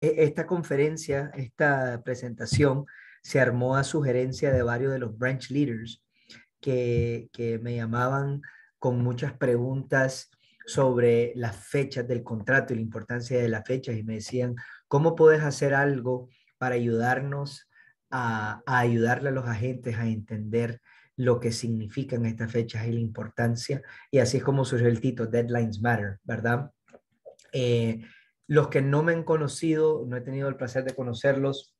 E-, esta conferencia, esta presentación se armó a sugerencia de varios de los branch leaders que, me llamaban con muchas preguntas sobre las fechas del contrato y la importancia de las fechas y me decían, ¿cómo puedes hacer algo para ayudarnos a, ayudarle a los agentes a entender lo que significan estas fechas y la importancia? Y así es como surgió el título, Deadlines Matter, ¿verdad? Eh, los que no me han conocido, no he tenido el placer de conocerlos,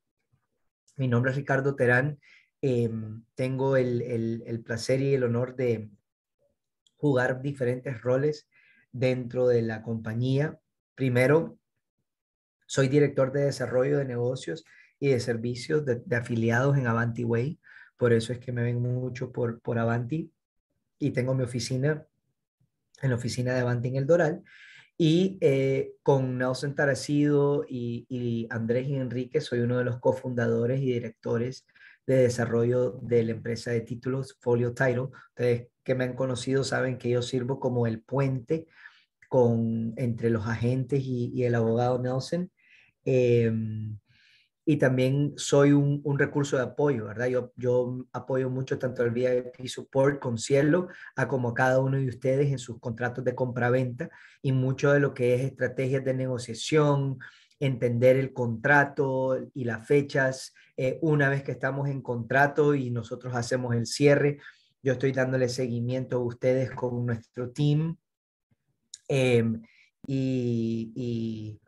mi nombre es Ricardo Terán. Eh, tengo el, placer y el honor de jugar diferentes roles dentro de la compañía. Primero, soy director de desarrollo de negocios y de servicios de, afiliados en Avanti Way. Por eso es que me ven mucho por, por Avanti y tengo mi oficina en la oficina de Avanti en el Doral y eh, con Nelson Taracido y, Andrés y Enrique, soy uno de los cofundadores y directores de desarrollo de la empresa de títulos Folio Title. Ustedes que me han conocido saben que yo sirvo como el puente con, entre los agentes y, el abogado Nelson. Em, y también soy un, recurso de apoyo, ¿verdad? Yo, apoyo mucho tanto el VIP Support con Cielo a como cada uno de ustedes en sus contratos de compra-venta y mucho de lo que es estrategias de negociación, entender el contrato y las fechas. Eh, una vez que estamos en contrato y nosotros hacemos el cierre, yo estoy dándole seguimiento a ustedes con nuestro team. Em, y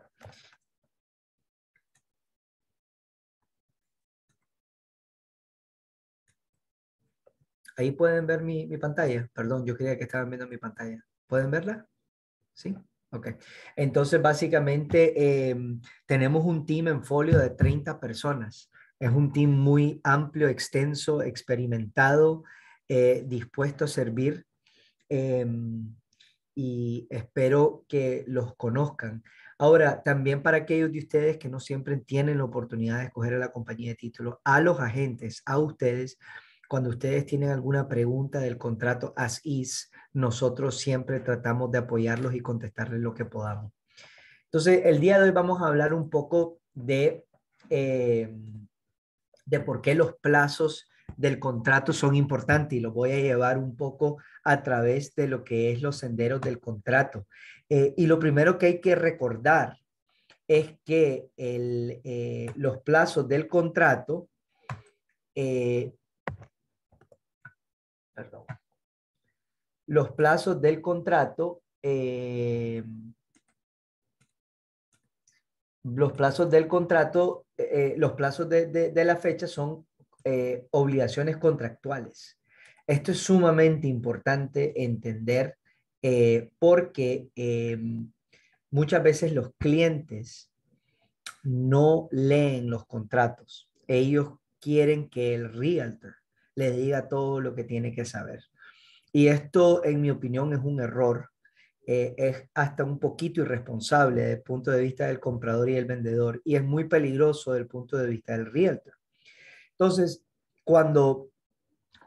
Ahí pueden ver mi, mi pantalla. Perdón, yo creía que estaban viendo mi pantalla. ¿Pueden verla? Sí. Ok. Entonces, básicamente, em, tenemos un team en folio de 30 personas. Es un team muy amplio, extenso, experimentado, eh, dispuesto a servir. Em, y espero que los conozcan. Ahora, también para aquellos de ustedes que no siempre tienen la oportunidad de escoger a la compañía de título a los agentes, a ustedes, cuando ustedes tienen alguna pregunta del contrato as is, nosotros siempre tratamos de apoyarlos y contestarles lo que podamos. Entonces, el día de hoy vamos a hablar un poco de, eh, de por qué los plazos del contrato son importantes y los voy a llevar un poco a través de lo que es los senderos del contrato. Eh, y lo primero que hay que recordar es que eh, los plazos del contrato eh, perdón. Los plazos del contrato, eh, los plazos del contrato, eh, los plazos de, la fecha son eh, obligaciones contractuales. Esto es sumamente importante entender porque em, muchas veces los clientes no leen los contratos. Ellos quieren que el realtor le diga todo lo que tiene que saber. Y esto, en mi opinión, es un error. Eh, es hasta un poquito irresponsable desde el punto de vista del comprador y el vendedor. Y es muy peligroso desde el punto de vista del realtor. Entonces, cuando,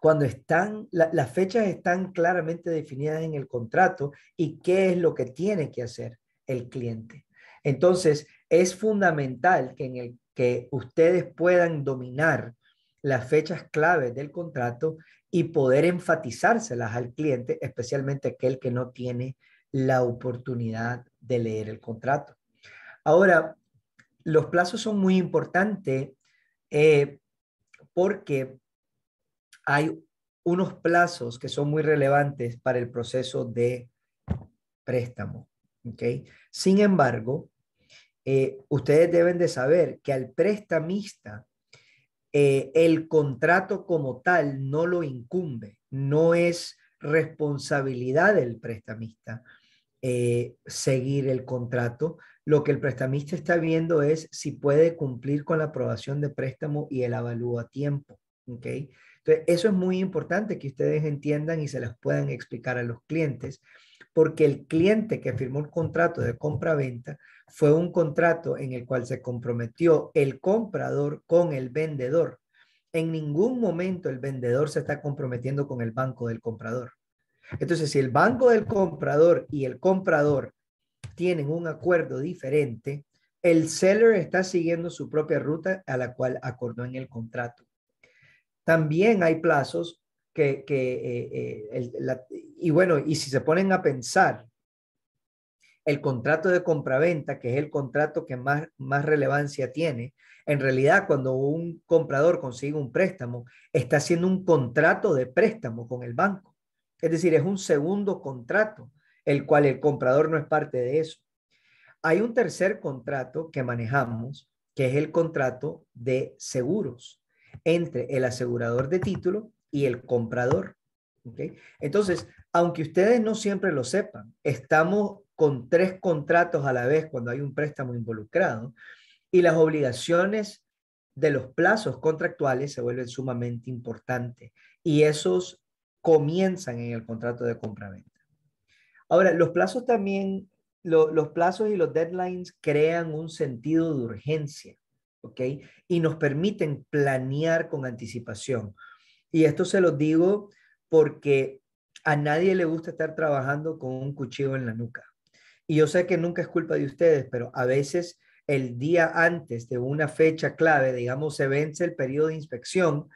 cuando están, las fechas están claramente definidas en el contrato y qué es lo que tiene que hacer el cliente. Entonces, es fundamental que, en el, que ustedes puedan dominar las fechas clave del contrato y poder enfatizárselas al cliente, especialmente aquel que no tiene la oportunidad de leer el contrato. Ahora, los plazos son muy importantes eh, porque hay unos plazos que son muy relevantes para el proceso de préstamo. Sin embargo, eh, ustedes deben de saber que al prestamista eh, el contrato como tal no lo incumbe, no es responsabilidad del prestamista eh, seguir el contrato. Lo que el prestamista está viendo es si puede cumplir con la aprobación de préstamo y el avalúo a tiempo. ¿okay? Entonces, eso es muy importante que ustedes entiendan y se las puedan explicar a los clientes, porque el cliente que firmó el contrato de compra-venta fue un contrato en el cual se comprometió el comprador con el vendedor. En ningún momento el vendedor se está comprometiendo con el banco del comprador. Entonces, si el banco del comprador y el comprador tienen un acuerdo diferente, el seller está siguiendo su propia ruta a la cual acordó en el contrato. También hay plazos que, eh, eh, y bueno, y si se ponen a pensar, el contrato de compraventa, que es el contrato que más, más relevancia tiene, en realidad cuando un comprador consigue un préstamo, está haciendo un contrato de préstamo con el banco. Es decir, es un segundo contrato, el cual el comprador no es parte de eso. Hay un tercer contrato que manejamos, que es el contrato de seguros entre el asegurador de título y el comprador. Entonces, aunque ustedes no siempre lo sepan, estamos con tres contratos a la vez cuando hay un préstamo involucrado y las obligaciones de los plazos contractuales se vuelven sumamente importantes y esos comienzan en el contrato de compra-venta. Ahora, los plazos también, los plazos y los deadlines crean un sentido de urgencia, ¿ok? Y nos permiten planear con anticipación. Y esto se los digo porque a nadie le gusta estar trabajando con un cuchillo en la nuca. Y yo sé que nunca es culpa de ustedes, pero a veces el día antes de una fecha clave, digamos, se vence el periodo de inspección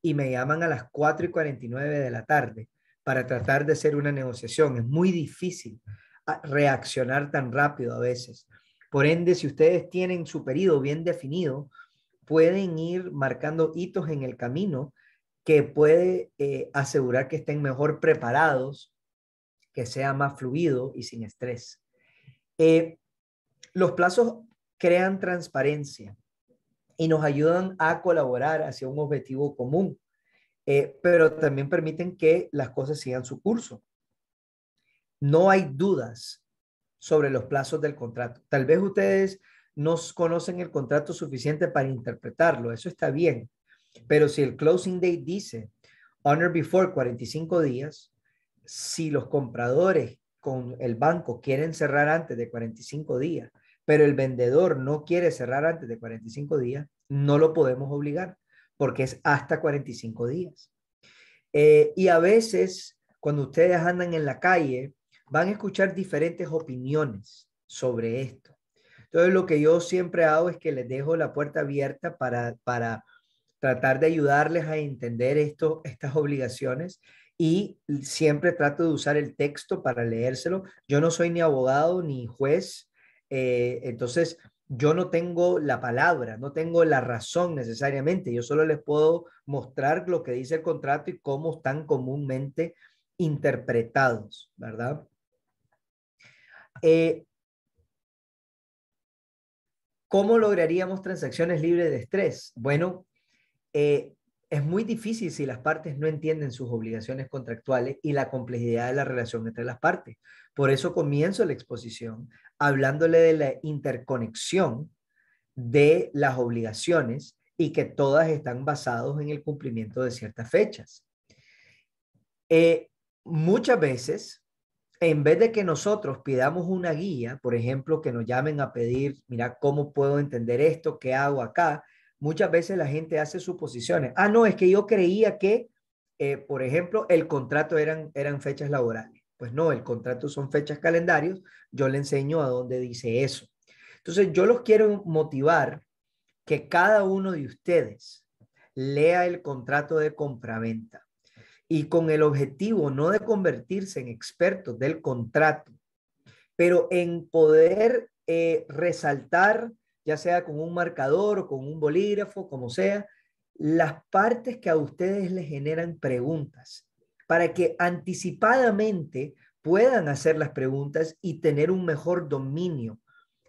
y me llaman a las 4 y 49 de la tarde para tratar de hacer una negociación. Es muy difícil ah, reaccionar tan rápido a veces. Por ende, si ustedes tienen su periodo bien definido, pueden ir marcando hitos en el camino que puede eh, asegurar que estén mejor preparados, que sea más fluido y sin estrés. Eh, los plazos crean transparencia y nos ayudan a colaborar hacia un objetivo común, eh, pero también permiten que las cosas sigan su curso. No hay dudas sobre los plazos del contrato. Tal vez ustedes no conocen el contrato suficiente para interpretarlo, eso está bien, pero si el closing date dice honor before 45 días, si los compradores con el banco quieren cerrar antes de 45 días, pero el vendedor no quiere cerrar antes de 45 días, no lo podemos obligar porque es hasta 45 días. Eh, y a veces, cuando ustedes andan en la calle, van a escuchar diferentes opiniones sobre esto. Entonces, lo que yo siempre hago es que les dejo la puerta abierta para, para tratar de ayudarles a entender esto, estas obligaciones y siempre trato de usar el texto para leérselo. Yo no soy ni abogado ni juez, eh, entonces yo no tengo la palabra, no tengo la razón necesariamente, yo solo les puedo mostrar lo que dice el contrato y cómo están comúnmente interpretados, ¿verdad? Eh, ¿Cómo lograríamos transacciones libres de estrés? Bueno, eh, es muy difícil si las partes no entienden sus obligaciones contractuales y la complejidad de la relación entre las partes. Por eso comienzo la exposición hablándole de la interconexión de las obligaciones y que todas están basadas en el cumplimiento de ciertas fechas. Eh, muchas veces, en vez de que nosotros pidamos una guía, por ejemplo, que nos llamen a pedir, mira, ¿cómo puedo entender esto? ¿Qué hago acá? muchas veces la gente hace suposiciones. Ah, no, es que yo creía que, eh, por ejemplo, el contrato eran, eran fechas laborales. Pues no, el contrato son fechas calendarios. Yo le enseño a dónde dice eso. Entonces, yo los quiero motivar que cada uno de ustedes lea el contrato de compraventa y con el objetivo no de convertirse en expertos del contrato, pero en poder eh, resaltar ya sea con un marcador o con un bolígrafo, como sea, las partes que a ustedes les generan preguntas, para que anticipadamente puedan hacer las preguntas y tener un mejor dominio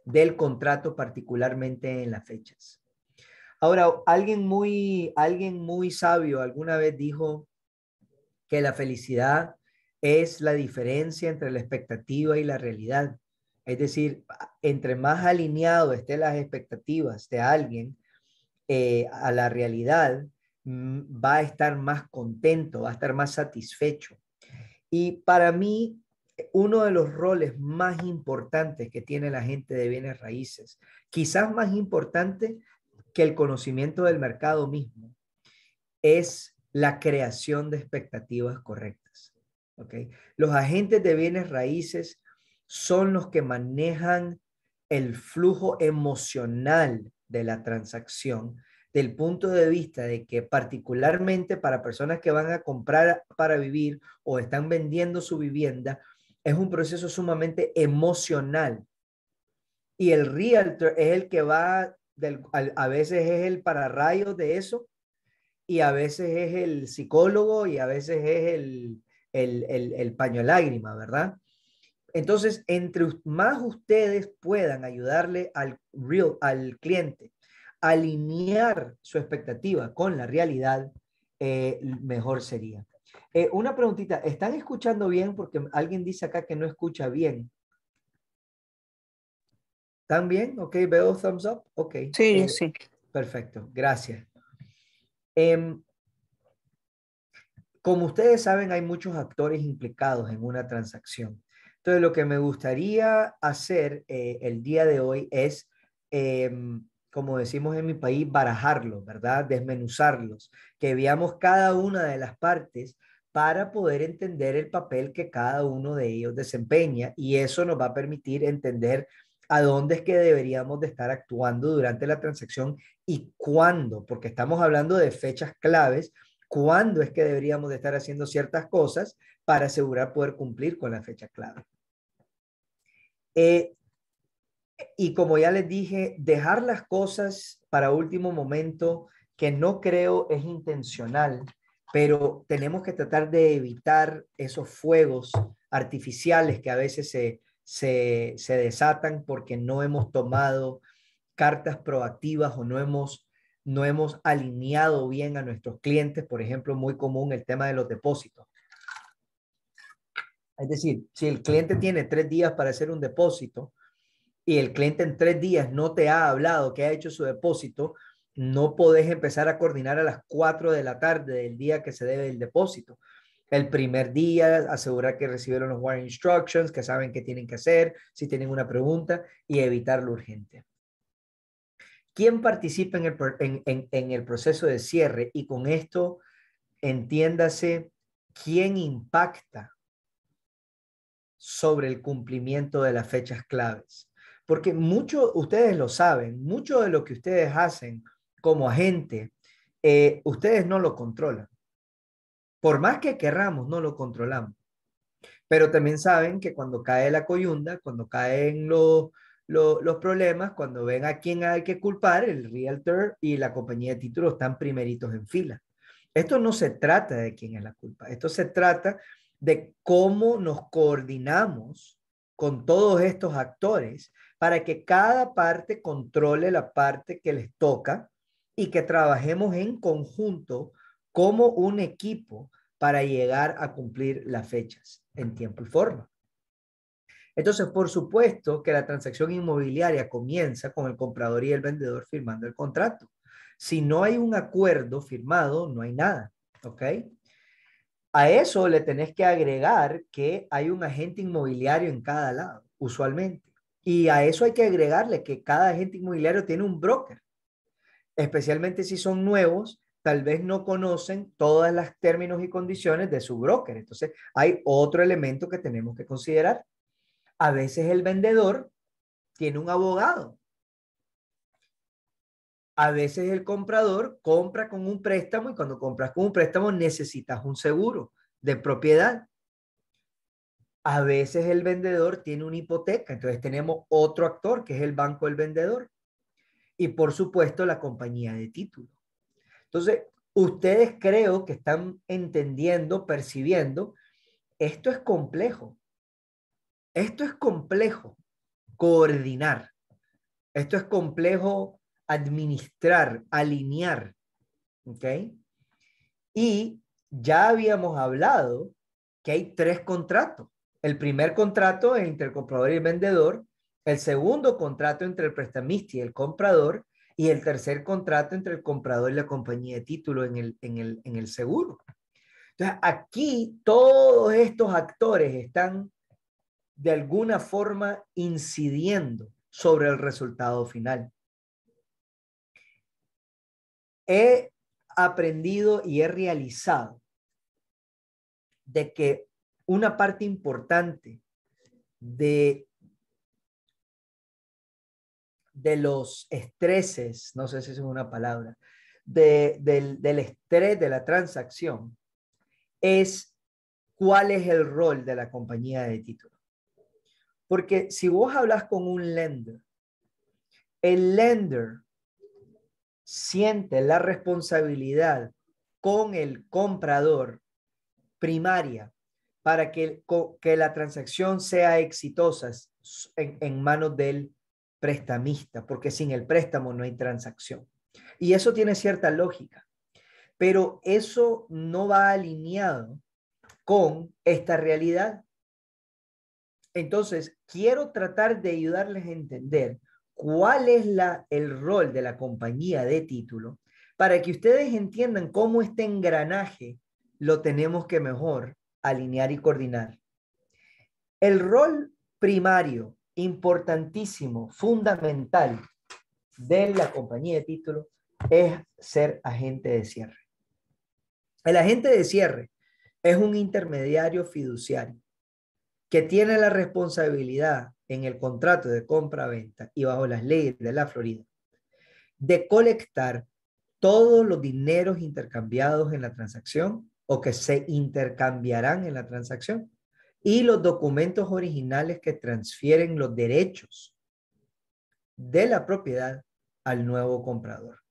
del contrato, particularmente en las fechas. Ahora, alguien muy, alguien muy sabio alguna vez dijo que la felicidad es la diferencia entre la expectativa y la realidad. Es decir, entre más alineado estén las expectativas de alguien eh, a la realidad, mm, va a estar más contento, va a estar más satisfecho. Y para mí, uno de los roles más importantes que tiene la gente de bienes raíces, quizás más importante que el conocimiento del mercado mismo, es la creación de expectativas correctas. ¿okay? Los agentes de bienes raíces son los que manejan el flujo emocional de la transacción, del punto de vista de que particularmente para personas que van a comprar para vivir o están vendiendo su vivienda, es un proceso sumamente emocional. Y el realtor es el que va, a veces es el pararrayo de eso, y a veces es el psicólogo y a veces es el, el, el paño lágrima, ¿verdad? Entonces, entre más ustedes puedan ayudarle al, cliente a alinear su expectativa con la realidad, eh, mejor sería. Eh, una preguntita, ¿están escuchando bien? Porque alguien dice acá que no escucha bien. ¿Están bien? Ok, veo thumbs up. Ok. Sí, eh, sí. Perfecto, gracias. Em, como ustedes saben, hay muchos actores implicados en una transacción. Entonces, lo que me gustaría hacer eh, el día de hoy es, em, como decimos en mi país, barajarlo, ¿verdad? Desmenuzarlos, que veamos cada una de las partes para poder entender el papel que cada uno de ellos desempeña y eso nos va a permitir entender a dónde es que deberíamos de estar actuando durante la transacción y cuándo, porque estamos hablando de fechas claves, cuándo es que deberíamos de estar haciendo ciertas cosas para asegurar poder cumplir con la fecha clave. Eh, y como ya les dije, dejar las cosas para último momento, que no creo es intencional, pero tenemos que tratar de evitar esos fuegos artificiales que a veces se, se, se desatan porque no hemos tomado cartas proactivas o no hemos, no hemos alineado bien a nuestros clientes. Por ejemplo, muy común el tema de los depósitos. Es decir, si el cliente tiene tres días para hacer un depósito y el cliente en tres días no te ha hablado que ha hecho su depósito, no podés empezar a coordinar a las cuatro de la tarde del día que se debe el depósito. El primer día, asegurar que recibieron los warning instructions, que saben qué tienen que hacer, si tienen una pregunta y evitar lo urgente. ¿Quién participa en el, en el proceso de cierre? Y con esto entiéndase quién impacta sobre el cumplimiento de las fechas claves. Porque muchos, ustedes lo saben, mucho de lo que ustedes hacen como agente, eh, ustedes no lo controlan. Por más que querramos, no lo controlamos. Pero también saben que cuando cae la coyunda, cuando caen los, los, los problemas, cuando ven a quién hay que culpar, el realtor y la compañía de títulos están primeritos en fila. Esto no se trata de quién es la culpa, esto se trata de cómo nos coordinamos con todos estos actores para que cada parte controle la parte que les toca y que trabajemos en conjunto como un equipo para llegar a cumplir las fechas en tiempo y forma. Entonces, por supuesto que la transacción inmobiliaria comienza con el comprador y el vendedor firmando el contrato. Si no hay un acuerdo firmado, no hay nada, ¿ok? A eso le tenés que agregar que hay un agente inmobiliario en cada lado, usualmente. Y a eso hay que agregarle que cada agente inmobiliario tiene un broker, especialmente si son nuevos tal vez no conocen todas las términos y condiciones de su broker. Entonces, hay otro elemento que tenemos que considerar. A veces el vendedor tiene un abogado a veces el comprador compra con un préstamo y cuando compras con un préstamo necesitas un seguro de propiedad. A veces el vendedor tiene una hipoteca, entonces tenemos otro actor que es el banco del vendedor y por supuesto la compañía de título. Entonces, ustedes creo que están entendiendo, percibiendo, esto es complejo. Esto es complejo coordinar. Esto es complejo administrar, alinear. ¿Ok? Y ya habíamos hablado que hay tres contratos. El primer contrato entre el comprador y el vendedor, el segundo contrato entre el prestamista y el comprador, y el tercer contrato entre el comprador y la compañía de título en el, en el, en el seguro. Entonces, aquí todos estos actores están de alguna forma incidiendo sobre el resultado final he aprendido y he realizado de que una parte importante de, de los estreses, no sé si es una palabra, del, del estrés de la transacción es cuál es el rol de la compañía de título. Porque si vos hablas con un lender, el lender siente la responsabilidad con el comprador primaria para que, la transacción sea exitosa en, en manos del prestamista, porque sin el préstamo no hay transacción. Y eso tiene cierta lógica, pero eso no va alineado con esta realidad. Entonces, quiero tratar de ayudarles a entender cuál es la, el rol de la compañía de título para que ustedes entiendan cómo este engranaje lo tenemos que mejor alinear y coordinar. El rol primario, importantísimo, fundamental de la compañía de título es ser agente de cierre. El agente de cierre es un intermediario fiduciario que tiene la responsabilidad en el contrato de compra-venta y bajo las leyes de la Florida de colectar todos los dineros intercambiados en la transacción o que se intercambiarán en la transacción y los documentos originales que transfieren los derechos de la propiedad al nuevo comprador.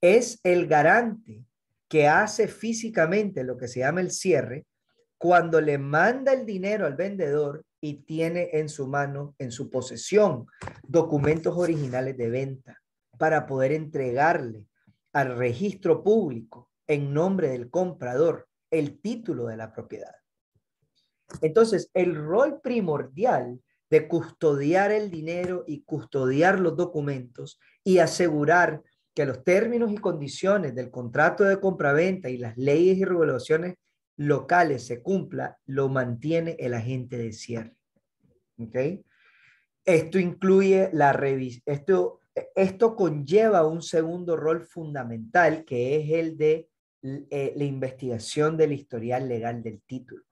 Es el garante que hace físicamente lo que se llama el cierre cuando le manda el dinero al vendedor y tiene en su mano, en su posesión, documentos originales de venta para poder entregarle al registro público en nombre del comprador el título de la propiedad. Entonces, el rol primordial de custodiar el dinero y custodiar los documentos y asegurar que los términos y condiciones del contrato de compraventa y las leyes y regulaciones locales se cumpla, lo mantiene el agente de cierre. ¿okay? Esto incluye la revisión, esto, esto conlleva un segundo rol fundamental que es el de eh, la investigación del historial legal del título.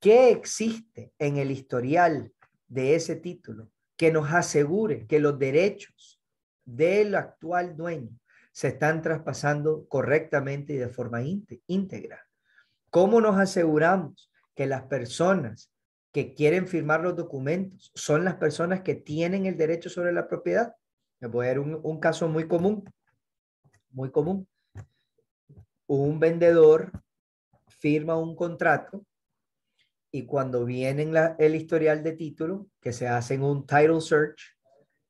¿Qué existe en el historial de ese título que nos asegure que los derechos del actual dueño se están traspasando correctamente y de forma íntegra? ¿Cómo nos aseguramos que las personas quieren firmar los documentos son las personas que tienen el derecho sobre la propiedad. Les voy a dar un, caso muy común, muy común. Un vendedor firma un contrato y cuando viene el historial de título, que se hace en un title search,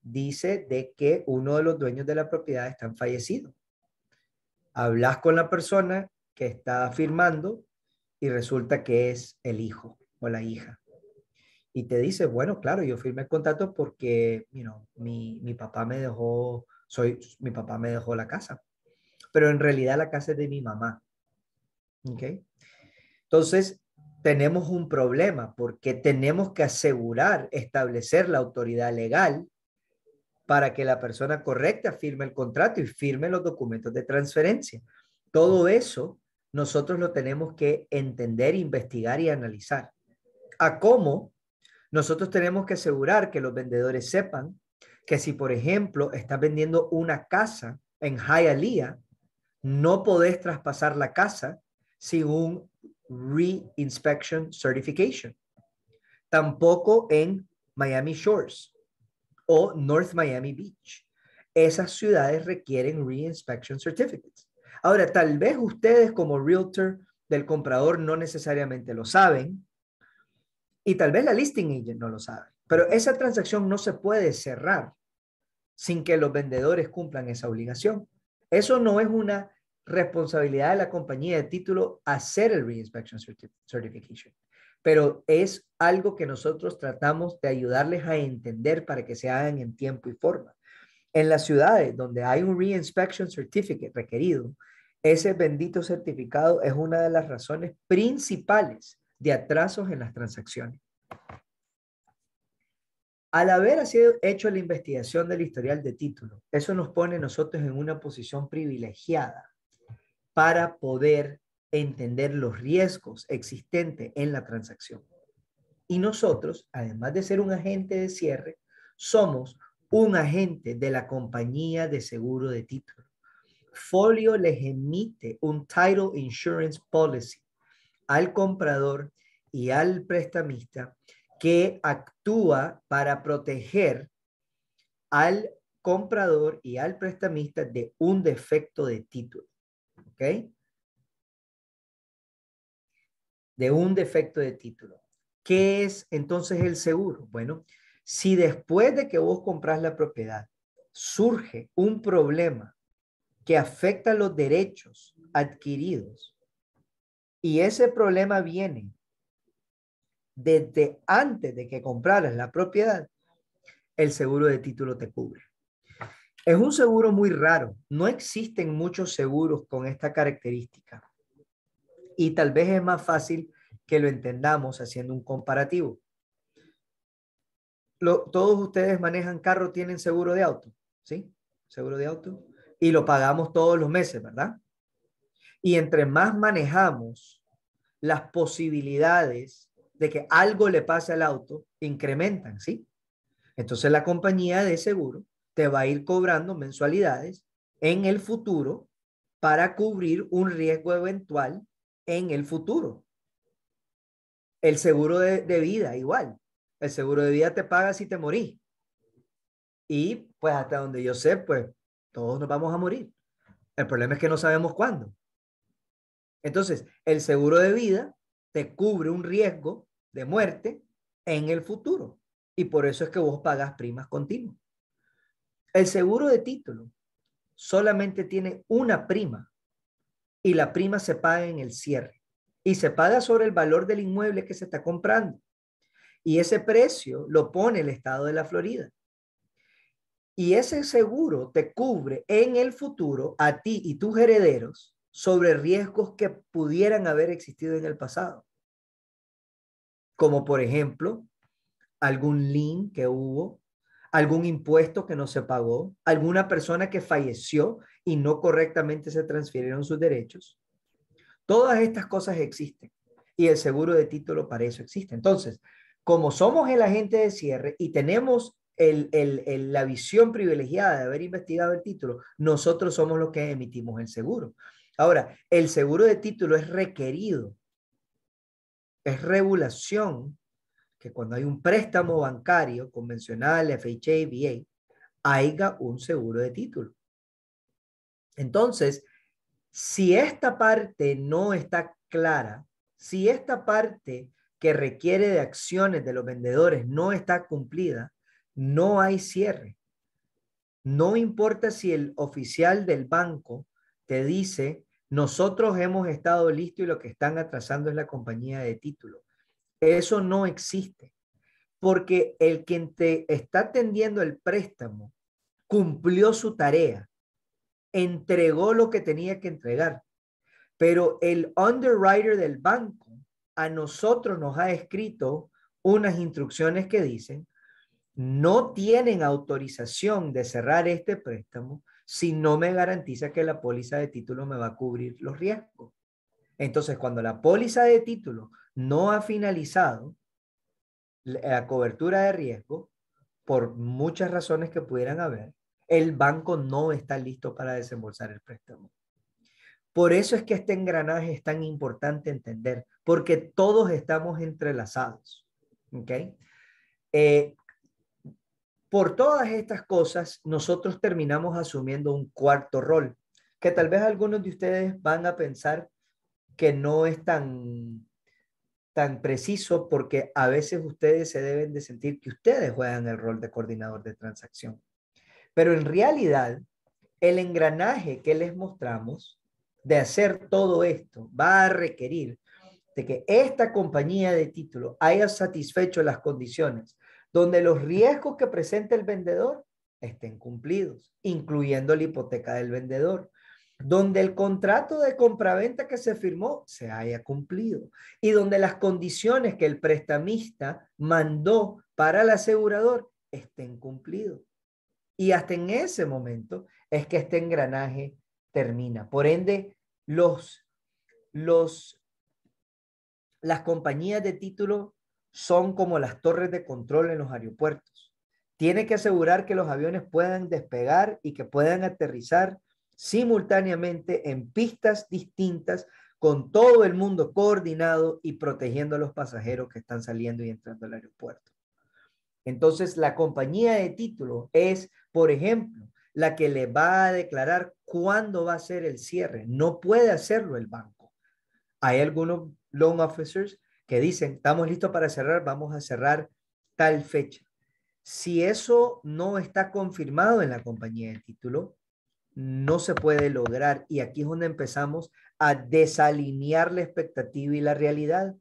dice de que uno de los dueños de la propiedad está fallecido. Hablas con la persona que está firmando y resulta que es el hijo o la hija y te dice, bueno, claro, yo firmé el contrato porque, you mi, mi, papá me dejó, soy, mi papá me dejó la casa, pero en realidad la casa es de mi mamá. ¿Okay? Entonces, tenemos un problema porque tenemos que asegurar, establecer la autoridad legal para que la persona correcta firme el contrato y firme los documentos de transferencia. Todo eso nosotros lo tenemos que entender, investigar y analizar. A cómo nosotros tenemos que asegurar que los vendedores sepan que si, por ejemplo, estás vendiendo una casa en Hialeah, no podés traspasar la casa sin un re certification. Tampoco en Miami Shores o North Miami Beach. Esas ciudades requieren Reinspection certificates. Ahora, tal vez ustedes como realtor del comprador no necesariamente lo saben, y tal vez la listing agent no lo sabe, pero esa transacción no se puede cerrar sin que los vendedores cumplan esa obligación. Eso no es una responsabilidad de la compañía de título hacer el reinspection certification, pero es algo que nosotros tratamos de ayudarles a entender para que se hagan en tiempo y forma. En las ciudades donde hay un reinspection certificate requerido, ese bendito certificado es una de las razones principales de atrasos en las transacciones. Al haber hecho la investigación del historial de título, eso nos pone nosotros en una posición privilegiada para poder entender los riesgos existentes en la transacción. Y nosotros, además de ser un agente de cierre, somos un agente de la compañía de seguro de título. Folio les emite un Title Insurance Policy, al comprador y al prestamista que actúa para proteger al comprador y al prestamista de un defecto de título. ¿Ok? De un defecto de título. ¿Qué es entonces el seguro? Bueno, si después de que vos compras la propiedad surge un problema que afecta los derechos adquiridos y ese problema viene desde antes de que compraras la propiedad, el seguro de título te cubre. Es un seguro muy raro. No existen muchos seguros con esta característica. Y tal vez es más fácil que lo entendamos haciendo un comparativo. todos ustedes manejan carro, tienen seguro de auto, ¿sí? Seguro de auto. Y lo pagamos todos los meses, ¿verdad? Y entre más manejamos las posibilidades de que algo le pase al auto, incrementan, ¿sí? Entonces la compañía de seguro te va a ir cobrando mensualidades en el futuro para cubrir un riesgo eventual en el futuro. El seguro de, de vida igual. El seguro de vida te paga si te morís. Y pues hasta donde yo sé, pues todos nos vamos a morir. El problema es que no sabemos cuándo. Entonces, el seguro de vida te cubre un riesgo de muerte en el futuro. Y por eso es que vos pagas primas continuas. El seguro de título solamente tiene una prima y la prima se paga en el cierre y se paga sobre el valor del inmueble que se está comprando. Y ese precio lo pone el estado de la Florida. Y ese seguro te cubre en el futuro a ti y tus herederos sobre riesgos que pudieran haber existido en el pasado. Como por ejemplo, algún link que hubo, algún impuesto que no se pagó, alguna persona que falleció y no correctamente se transfirieron sus derechos. Todas estas cosas existen y el seguro de título para eso existe. Entonces, como somos el agente de cierre y tenemos la visión privilegiada de haber investigado el título, nosotros somos los que emitimos el seguro. Ahora, el seguro de título es requerido, es regulación que cuando hay un préstamo bancario convencional, FHA, VA, haya un seguro de título. Entonces, si esta parte no está clara, si esta parte que requiere de acciones de los vendedores no está cumplida, no hay cierre. No importa si el oficial del banco te dice nosotros hemos estado listos y lo que están atrasando es la compañía de título. Eso no existe, porque el quien te está atendiendo el préstamo cumplió su tarea, entregó lo que tenía que entregar, pero el underwriter del banco a nosotros nos ha escrito unas instrucciones que dicen, no tienen autorización de cerrar este préstamo si no me garantiza que la póliza de título me va a cubrir los riesgos. Entonces, cuando la póliza de título no ha finalizado la cobertura de riesgo, por muchas razones que pudieran haber, el banco no está listo para desembolsar el préstamo. Por eso es que este engranaje es tan importante entender, porque todos estamos entrelazados. ¿ok?, eh, por todas estas cosas, nosotros terminamos asumiendo un cuarto rol, que tal vez algunos de ustedes van a pensar que no es tan, tan preciso porque a veces ustedes se deben de sentir que ustedes juegan el rol de coordinador de transacción. Pero en realidad, el engranaje que les mostramos de hacer todo esto va a requerir de que esta compañía de título haya satisfecho las condiciones donde los riesgos que presenta el vendedor estén cumplidos, incluyendo la hipoteca del vendedor, donde el contrato de compraventa que se firmó se haya cumplido y donde las condiciones que el prestamista mandó para el asegurador estén cumplidos. Y hasta en ese momento es que este engranaje termina. Por ende, los, los, las compañías de título son como las torres de control en los aeropuertos. Tiene que asegurar que los aviones puedan despegar y que puedan aterrizar simultáneamente en pistas distintas con todo el mundo coordinado y protegiendo a los pasajeros que están saliendo y entrando al aeropuerto. Entonces, la compañía de título es, por ejemplo, la que le va a declarar cuándo va a ser el cierre. No puede hacerlo el banco. Hay algunos loan officers que dicen, estamos listos para cerrar, vamos a cerrar tal fecha. Si eso no está confirmado en la compañía de título, no se puede lograr. Y aquí es donde empezamos a desalinear la expectativa y la realidad.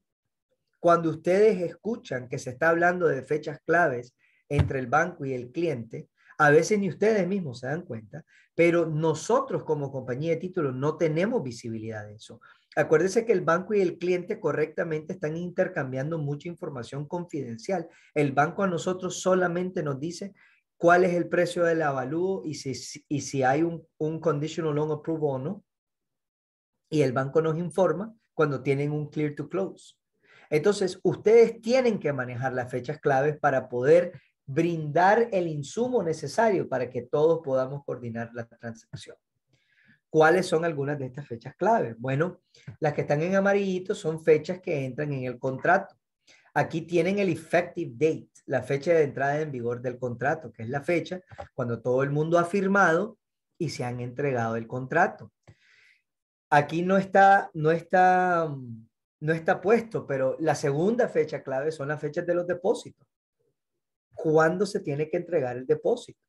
Cuando ustedes escuchan que se está hablando de fechas claves entre el banco y el cliente, a veces ni ustedes mismos se dan cuenta, pero nosotros como compañía de título no tenemos visibilidad de eso. Acuérdese que el banco y el cliente correctamente están intercambiando mucha información confidencial. El banco a nosotros solamente nos dice cuál es el precio del avalúo y si, y si hay un, conditional loan approval o no. Y el banco nos informa cuando tienen un clear to close. Entonces, ustedes tienen que manejar las fechas claves para poder brindar el insumo necesario para que todos podamos coordinar la transacción. ¿Cuáles son algunas de estas fechas clave? Bueno, las que están en amarillito son fechas que entran en el contrato. Aquí tienen el effective date, la fecha de entrada en vigor del contrato, que es la fecha cuando todo el mundo ha firmado y se han entregado el contrato. Aquí no está, no está, no está puesto, pero la segunda fecha clave son las fechas de los depósitos. ¿Cuándo se tiene que entregar el depósito?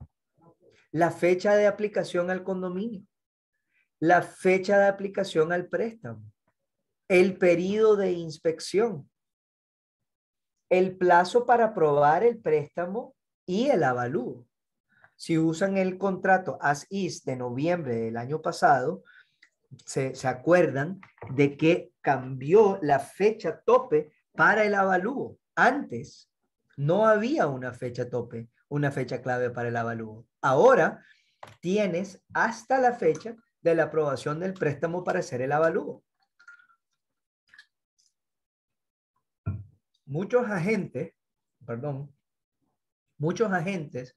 La fecha de aplicación al condominio la fecha de aplicación al préstamo, el periodo de inspección, el plazo para aprobar el préstamo y el avalúo. Si usan el contrato as is de noviembre del año pasado, se, se acuerdan de que cambió la fecha tope para el avalúo. Antes no había una fecha tope, una fecha clave para el avalúo. Ahora tienes hasta la fecha de la aprobación del préstamo para hacer el avalúo. Muchos agentes, perdón, muchos agentes,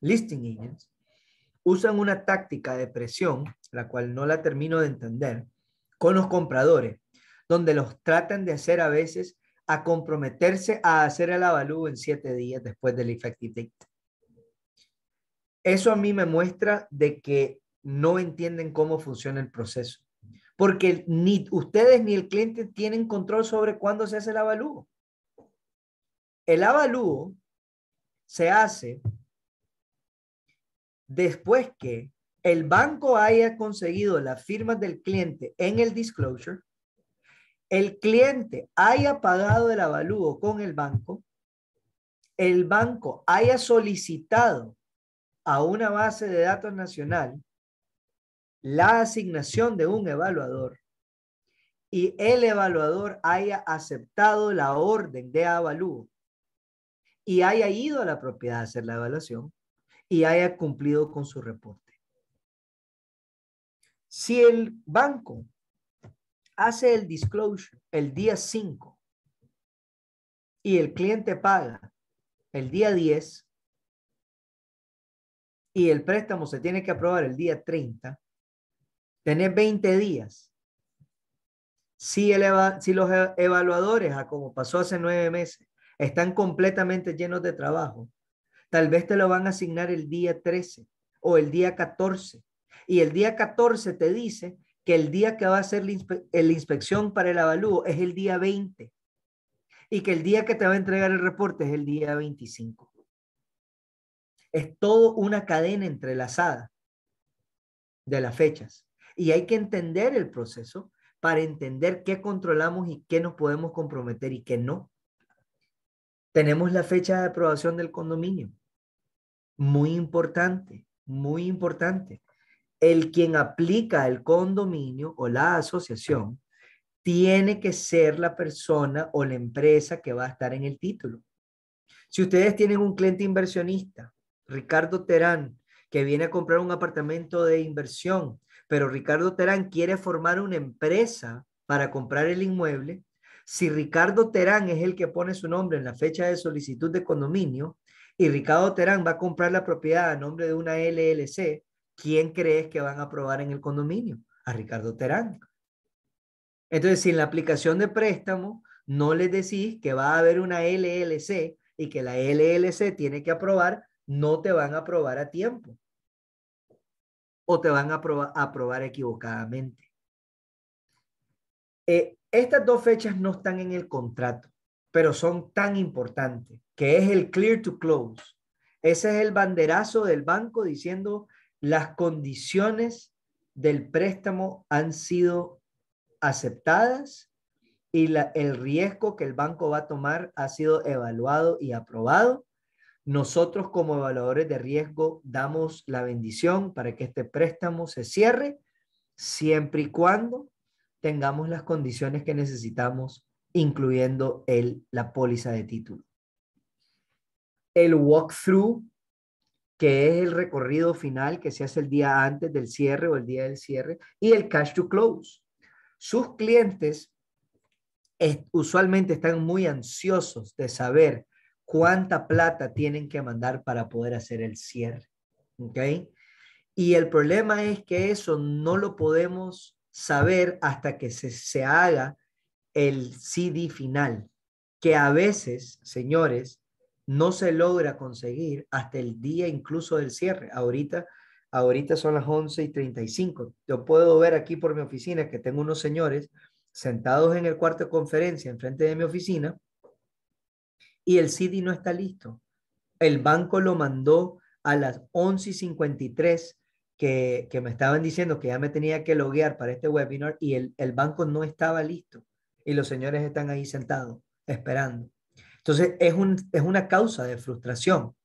listing agents, usan una táctica de presión, la cual no la termino de entender, con los compradores, donde los tratan de hacer a veces a comprometerse a hacer el avalúo en siete días después del effective date. Eso a mí me muestra de que no entienden cómo funciona el proceso. Porque ni ustedes ni el cliente tienen control sobre cuándo se hace el avalúo. El avalúo se hace después que el banco haya conseguido las firmas del cliente en el disclosure, el cliente haya pagado el avalúo con el banco, el banco haya solicitado a una base de datos nacional la asignación de un evaluador y el evaluador haya aceptado la orden de avalúo y haya ido a la propiedad a hacer la evaluación y haya cumplido con su reporte. Si el banco hace el disclosure el día 5 y el cliente paga el día 10 y el préstamo se tiene que aprobar el día 30, Tenés 20 días. Si, si los e, evaluadores, ah, como pasó hace nueve meses, están completamente llenos de trabajo, tal vez te lo van a asignar el día 13 o el día 14. Y el día 14 te dice que el día que va a ser la, inspección para el avalúo es el día 20 y que el día que te va a entregar el reporte es el día 25. Es todo una cadena entrelazada de las fechas y hay que entender el proceso para entender qué controlamos y qué nos podemos comprometer y qué no. Tenemos la fecha de aprobación del condominio. Muy importante, muy importante. El quien aplica el condominio o la asociación tiene que ser la persona o la empresa que va a estar en el título. Si ustedes tienen un cliente inversionista, Ricardo Terán, que viene a comprar un apartamento de inversión pero Ricardo Terán quiere formar una empresa para comprar el inmueble, si Ricardo Terán es el que pone su nombre en la fecha de solicitud de condominio y Ricardo Terán va a comprar la propiedad a nombre de una LLC, ¿quién crees que van a aprobar en el condominio? A Ricardo Terán. Entonces, si en la aplicación de préstamo no le decís que va a haber una LLC y que la LLC tiene que aprobar, no te van a aprobar a tiempo o te van a aprobar equivocadamente. Eh, estas dos fechas no están en el contrato, pero son tan importantes, que es el clear to close. Ese es el banderazo del banco diciendo las condiciones del préstamo han sido aceptadas y el riesgo que el banco va a tomar ha sido evaluado y aprobado nosotros como evaluadores de riesgo damos la bendición para que este préstamo se cierre siempre y cuando tengamos las condiciones que necesitamos, incluyendo la póliza de título. El walkthrough, que es el recorrido final que se hace el día antes del cierre o el día del cierre, y el cash to close. Sus clientes usualmente están muy ansiosos de saber cuánta plata tienen que mandar para poder hacer el cierre. ¿Ok? Y el problema es que eso no lo podemos saber hasta que se, haga el CD final, que a veces, señores, no se logra conseguir hasta el día incluso del cierre. Ahorita, ahorita son las 11 y 35. Yo puedo ver aquí por mi oficina que tengo unos señores sentados en el cuarto de conferencia enfrente de mi oficina y el CD no está listo. El banco lo mandó a las 11 y 53 que, que me estaban diciendo que ya me tenía que loguear para este webinar y el, banco no estaba listo. Y los señores están ahí sentados esperando. Entonces, es, un, es una causa de frustración.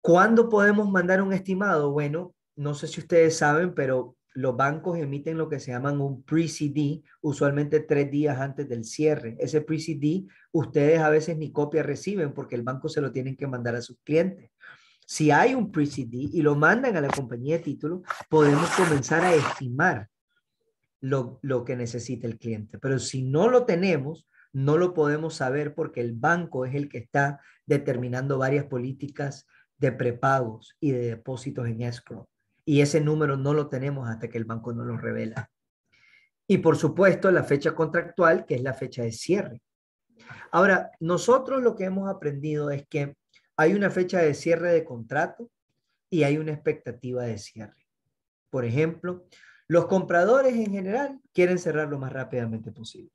¿Cuándo podemos mandar un estimado? Bueno, no sé si ustedes saben, pero los bancos emiten lo que se llaman un pre-CD, usualmente tres días antes del cierre. Ese pre-CD ustedes a veces ni copia reciben porque el banco se lo tienen que mandar a sus clientes. Si hay un pre-CD y lo mandan a la compañía de títulos, podemos comenzar a estimar lo, que necesita el cliente. Pero si no lo tenemos, no lo podemos saber porque el banco es el que está determinando varias políticas de prepagos y de depósitos en escrow y ese número no lo tenemos hasta que el banco no lo revela. Y por supuesto, la fecha contractual, que es la fecha de cierre. Ahora, nosotros lo que hemos aprendido es que hay una fecha de cierre de contrato y hay una expectativa de cierre. Por ejemplo, los compradores en general quieren cerrar lo más rápidamente posible.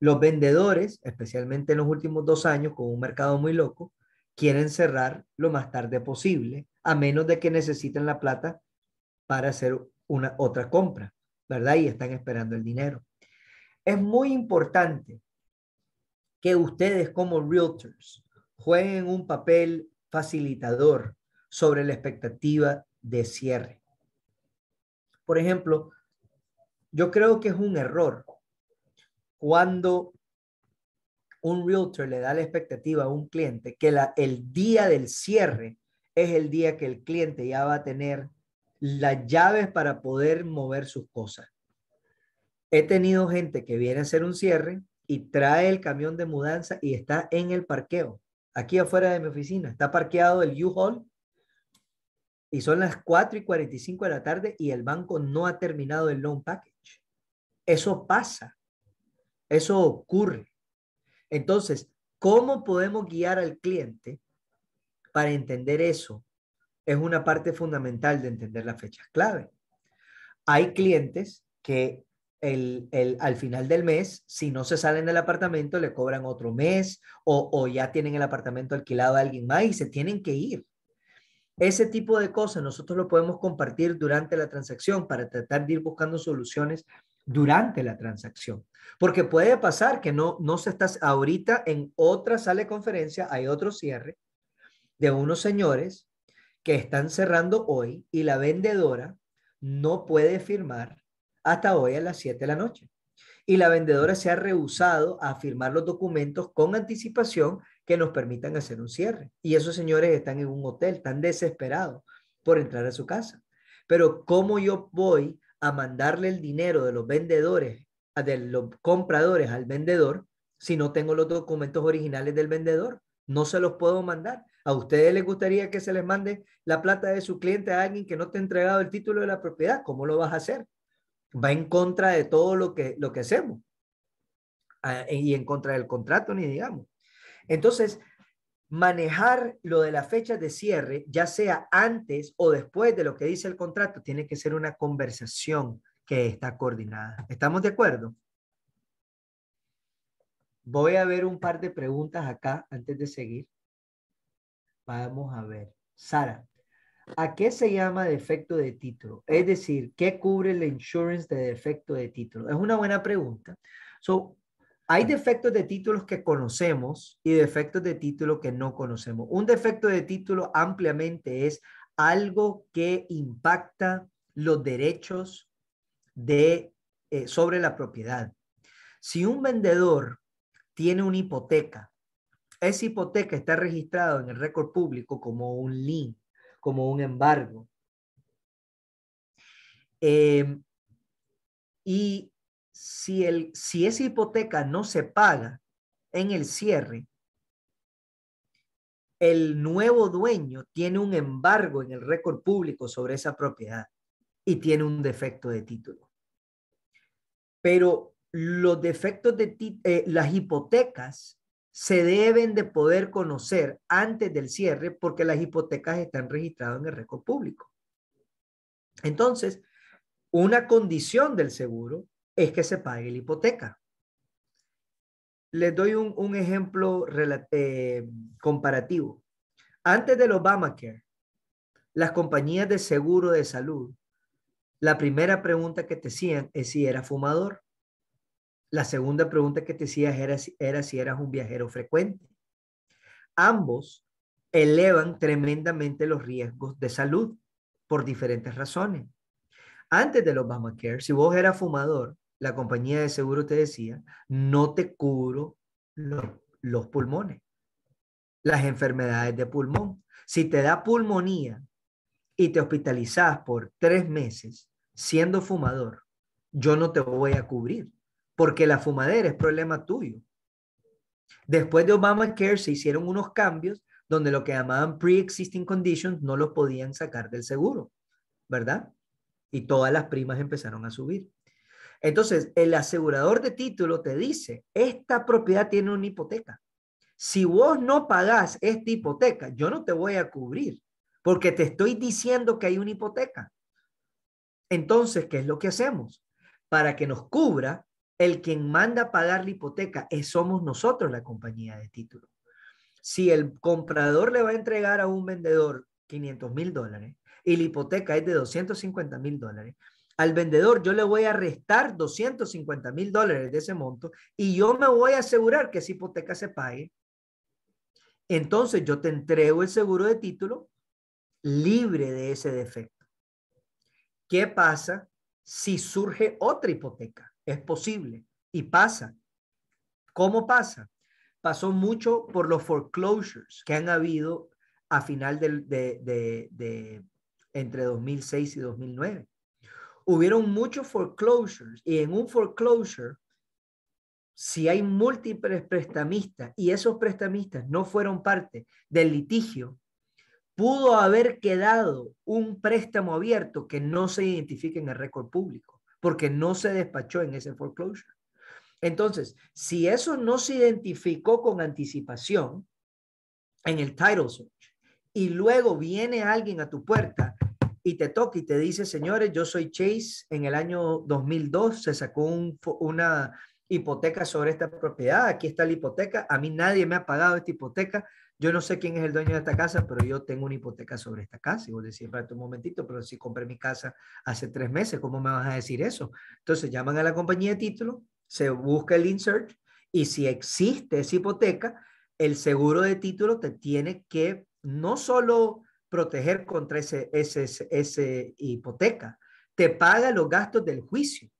Los vendedores, especialmente en los últimos dos años, con un mercado muy loco, quieren cerrar lo más tarde posible a menos de que necesiten la plata para hacer una otra compra, ¿verdad? Y están esperando el dinero. Es muy importante que ustedes como realtors jueguen un papel facilitador sobre la expectativa de cierre. Por ejemplo, yo creo que es un error cuando un realtor le da la expectativa a un cliente que el día del cierre es el día que el cliente ya va a tener las llaves para poder mover sus cosas. He tenido gente que viene a hacer un cierre y trae el camión de mudanza y está en el parqueo, aquí afuera de mi oficina. Está parqueado el U-Haul y son las 4 y 45 de la tarde y el banco no ha terminado el loan package. Eso pasa, eso ocurre. Entonces, ¿cómo podemos guiar al cliente para entender eso es una parte fundamental de entender las fechas clave. Hay clientes que al final del mes, si no se salen del apartamento, le cobran otro mes o, ya tienen el apartamento alquilado a alguien más y se tienen que ir. Ese tipo de cosas nosotros lo podemos compartir durante la transacción para tratar de ir buscando soluciones durante la transacción. Porque puede pasar que no, no se estás ahorita en otra sala de conferencia, hay otro cierre, de unos señores que están cerrando hoy y la vendedora no puede firmar hasta hoy a las 7 de la noche. Y la vendedora se ha rehusado a firmar los documentos con anticipación que nos permitan hacer un cierre. Y esos señores están en un hotel, están desesperados por entrar a su casa. Pero ¿cómo yo voy a mandarle el dinero de los vendedores, de los compradores al vendedor si no tengo los documentos originales del vendedor? No se los puedo mandar. ¿A ustedes les gustaría que se les mande la plata de su cliente a alguien que no te ha entregado el título de la propiedad? ¿Cómo lo vas a hacer? Va en contra de todo lo que, lo que hacemos ah, eh, y en contra del contrato, ni digamos. Entonces, manejar lo de la fecha de cierre, ya sea antes o después de lo que dice el contrato, tiene que ser una conversación que está coordinada. ¿Estamos de acuerdo? Voy a ver un par de preguntas acá antes de seguir. Vamos a ver. Sara, ¿a qué se llama defecto de título? Es decir, ¿qué cubre la insurance de defecto de título? Es una buena pregunta. So, hay defectos de títulos que conocemos y defectos de título que no conocemos. Un defecto de título ampliamente es algo que impacta los derechos de, eh, sobre la propiedad. Si un vendedor tiene una hipoteca esa hipoteca está registrada en el récord público como un lien, como un embargo. Em, y si, el, si esa hipoteca no se paga en el cierre, el nuevo dueño tiene un embargo en el récord público sobre esa propiedad y tiene un defecto de título. Pero los defectos de eh, las hipotecas se deben de poder conocer antes del cierre porque las hipotecas están registradas en el récord público. Entonces, una condición del seguro es que se pague la hipoteca. Les doy un, ejemplo eh, comparativo. Antes del Obamacare, las compañías de seguro de salud, la primera pregunta que te hacían es si era fumador. La segunda pregunta que te hacías era, si eras un viajero frecuente. Ambos elevan tremendamente los riesgos de salud por diferentes razones. Antes de los Obamacare, si vos eras fumador, la compañía de seguro te decía, no te cubro los, los pulmones, las enfermedades de pulmón. Si te da pulmonía y te hospitalizas por tres meses siendo fumador, yo no te voy a cubrir porque la fumadera es problema tuyo. Después de Obama Care se hicieron unos cambios donde lo que llamaban pre-existing conditions no los podían sacar del seguro, ¿verdad? Y todas las primas empezaron a subir. Entonces, el asegurador de título te dice, esta propiedad tiene una hipoteca. Si vos no pagás esta hipoteca, yo no te voy a cubrir porque te estoy diciendo que hay una hipoteca. Entonces, ¿qué es lo que hacemos? Para que nos cubra, el quien manda a pagar la hipoteca es, somos nosotros la compañía de título. Si el comprador le va a entregar a un vendedor 500 mil dólares y la hipoteca es de 250 mil dólares, al vendedor yo le voy a restar 250 mil dólares de ese monto y yo me voy a asegurar que esa hipoteca se pague. Entonces yo te entrego el seguro de título libre de ese defecto. ¿Qué pasa si surge otra hipoteca? es posible y pasa. ¿Cómo pasa? Pasó mucho por los foreclosures que han habido a final de, entre 2006 y 2009. Hubieron muchos foreclosures y en un foreclosure, si hay múltiples prestamistas y esos prestamistas no fueron parte del litigio, pudo haber quedado un préstamo abierto que no se identifique en el récord público porque no se despachó en ese foreclosure. Entonces, si eso no se identificó con anticipación en el title search y luego viene alguien a tu puerta y te toca y te dice, señores, yo soy Chase, en el año 2002 se sacó una hipoteca sobre esta propiedad, aquí está la hipoteca, a mí nadie me ha pagado esta hipoteca, yo no sé quién es el dueño de esta casa, pero yo tengo una hipoteca sobre esta casa. Y vos decís, espérate un momentito, pero si compré mi casa hace tres meses, ¿cómo me vas a decir eso? Entonces llaman a la compañía de título, se busca el insert y si existe esa hipoteca, el seguro de título te tiene que no solo proteger contra esa ese, hipoteca, te paga los gastos del juicio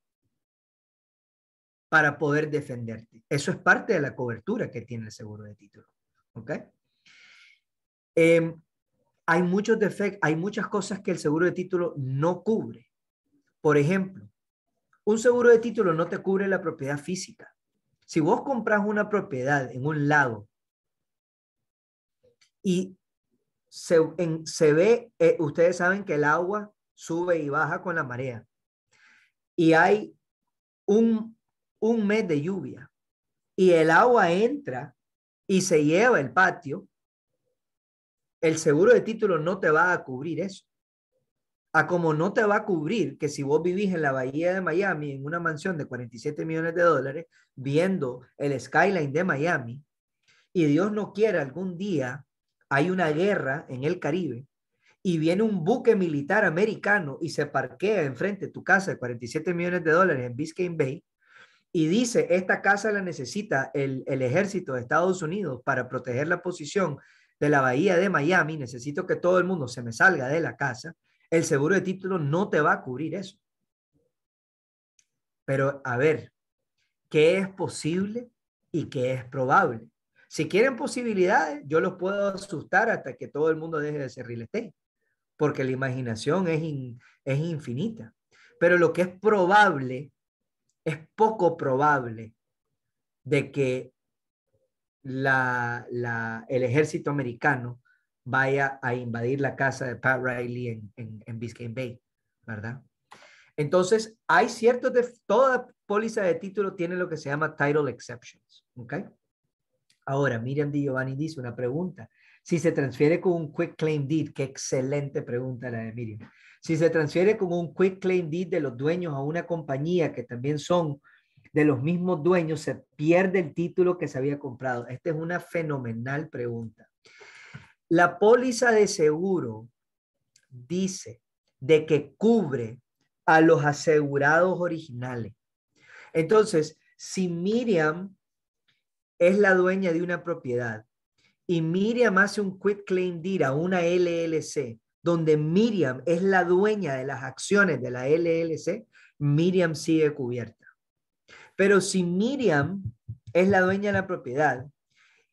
para poder defenderte. Eso es parte de la cobertura que tiene el seguro de título. ¿Ok? Em, hay muchos hay muchas cosas que el seguro de título no cubre. Por ejemplo, un seguro de título no te cubre la propiedad física. Si vos comprás una propiedad en un lago y se, ve, eh, ustedes saben que el agua sube y baja con la marea. Y hay un, un mes de lluvia y el agua entra y se lleva el patio el seguro de título no te va a cubrir eso. A como no te va a cubrir que si vos vivís en la bahía de Miami, en una mansión de 47 millones de dólares, viendo el skyline de Miami, y Dios no quiera algún día hay una guerra en el Caribe y viene un buque militar americano y se parquea enfrente de tu casa de 47 millones de dólares en Biscayne Bay y dice, esta casa la necesita el, el ejército de Estados Unidos para proteger la posición de la Bahía de Miami, necesito que todo el mundo se me salga de la casa, el seguro de título no te va a cubrir eso. Pero a ver, ¿qué es posible y qué es probable? Si quieren posibilidades, yo los puedo asustar hasta que todo el mundo deje de ser real porque la imaginación es, es infinita. Pero lo que es probable, es poco probable de que la, el ejército americano vaya a invadir la casa de Pat Riley en, en, Biscayne Bay, ¿verdad? Entonces, hay ciertos, de, toda póliza de título tiene lo que se llama title exceptions, ¿ok? Ahora, Miriam Di Giovanni dice una pregunta. Si se transfiere con un quick claim deed, qué excelente pregunta la de Miriam. Si se transfiere con un quick claim deed de los dueños a una compañía que también son de los mismos dueños se pierde el título que se había comprado? Esta es una fenomenal pregunta. La póliza de seguro dice de que cubre a los asegurados originales. Entonces, si Miriam es la dueña de una propiedad y Miriam hace un quit claim deed a una LLC, donde Miriam es la dueña de las acciones de la LLC, Miriam sigue cubierta. Pero si Miriam es la dueña de la propiedad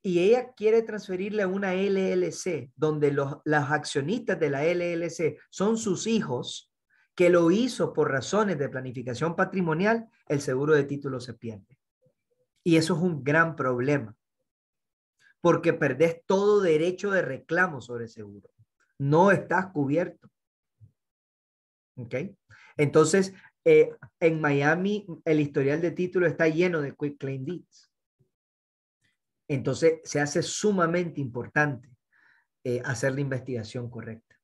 y ella quiere transferirle a una LLC, donde los, accionistas de la LLC son sus hijos, que lo hizo por razones de planificación patrimonial, el seguro de título se pierde. Y eso es un gran problema, porque perdés todo derecho de reclamo sobre el seguro. No estás cubierto. ¿Ok? Entonces, eh, en Miami el historial de título está lleno de quick claim deeds. Entonces se hace sumamente importante eh, hacer la investigación correcta.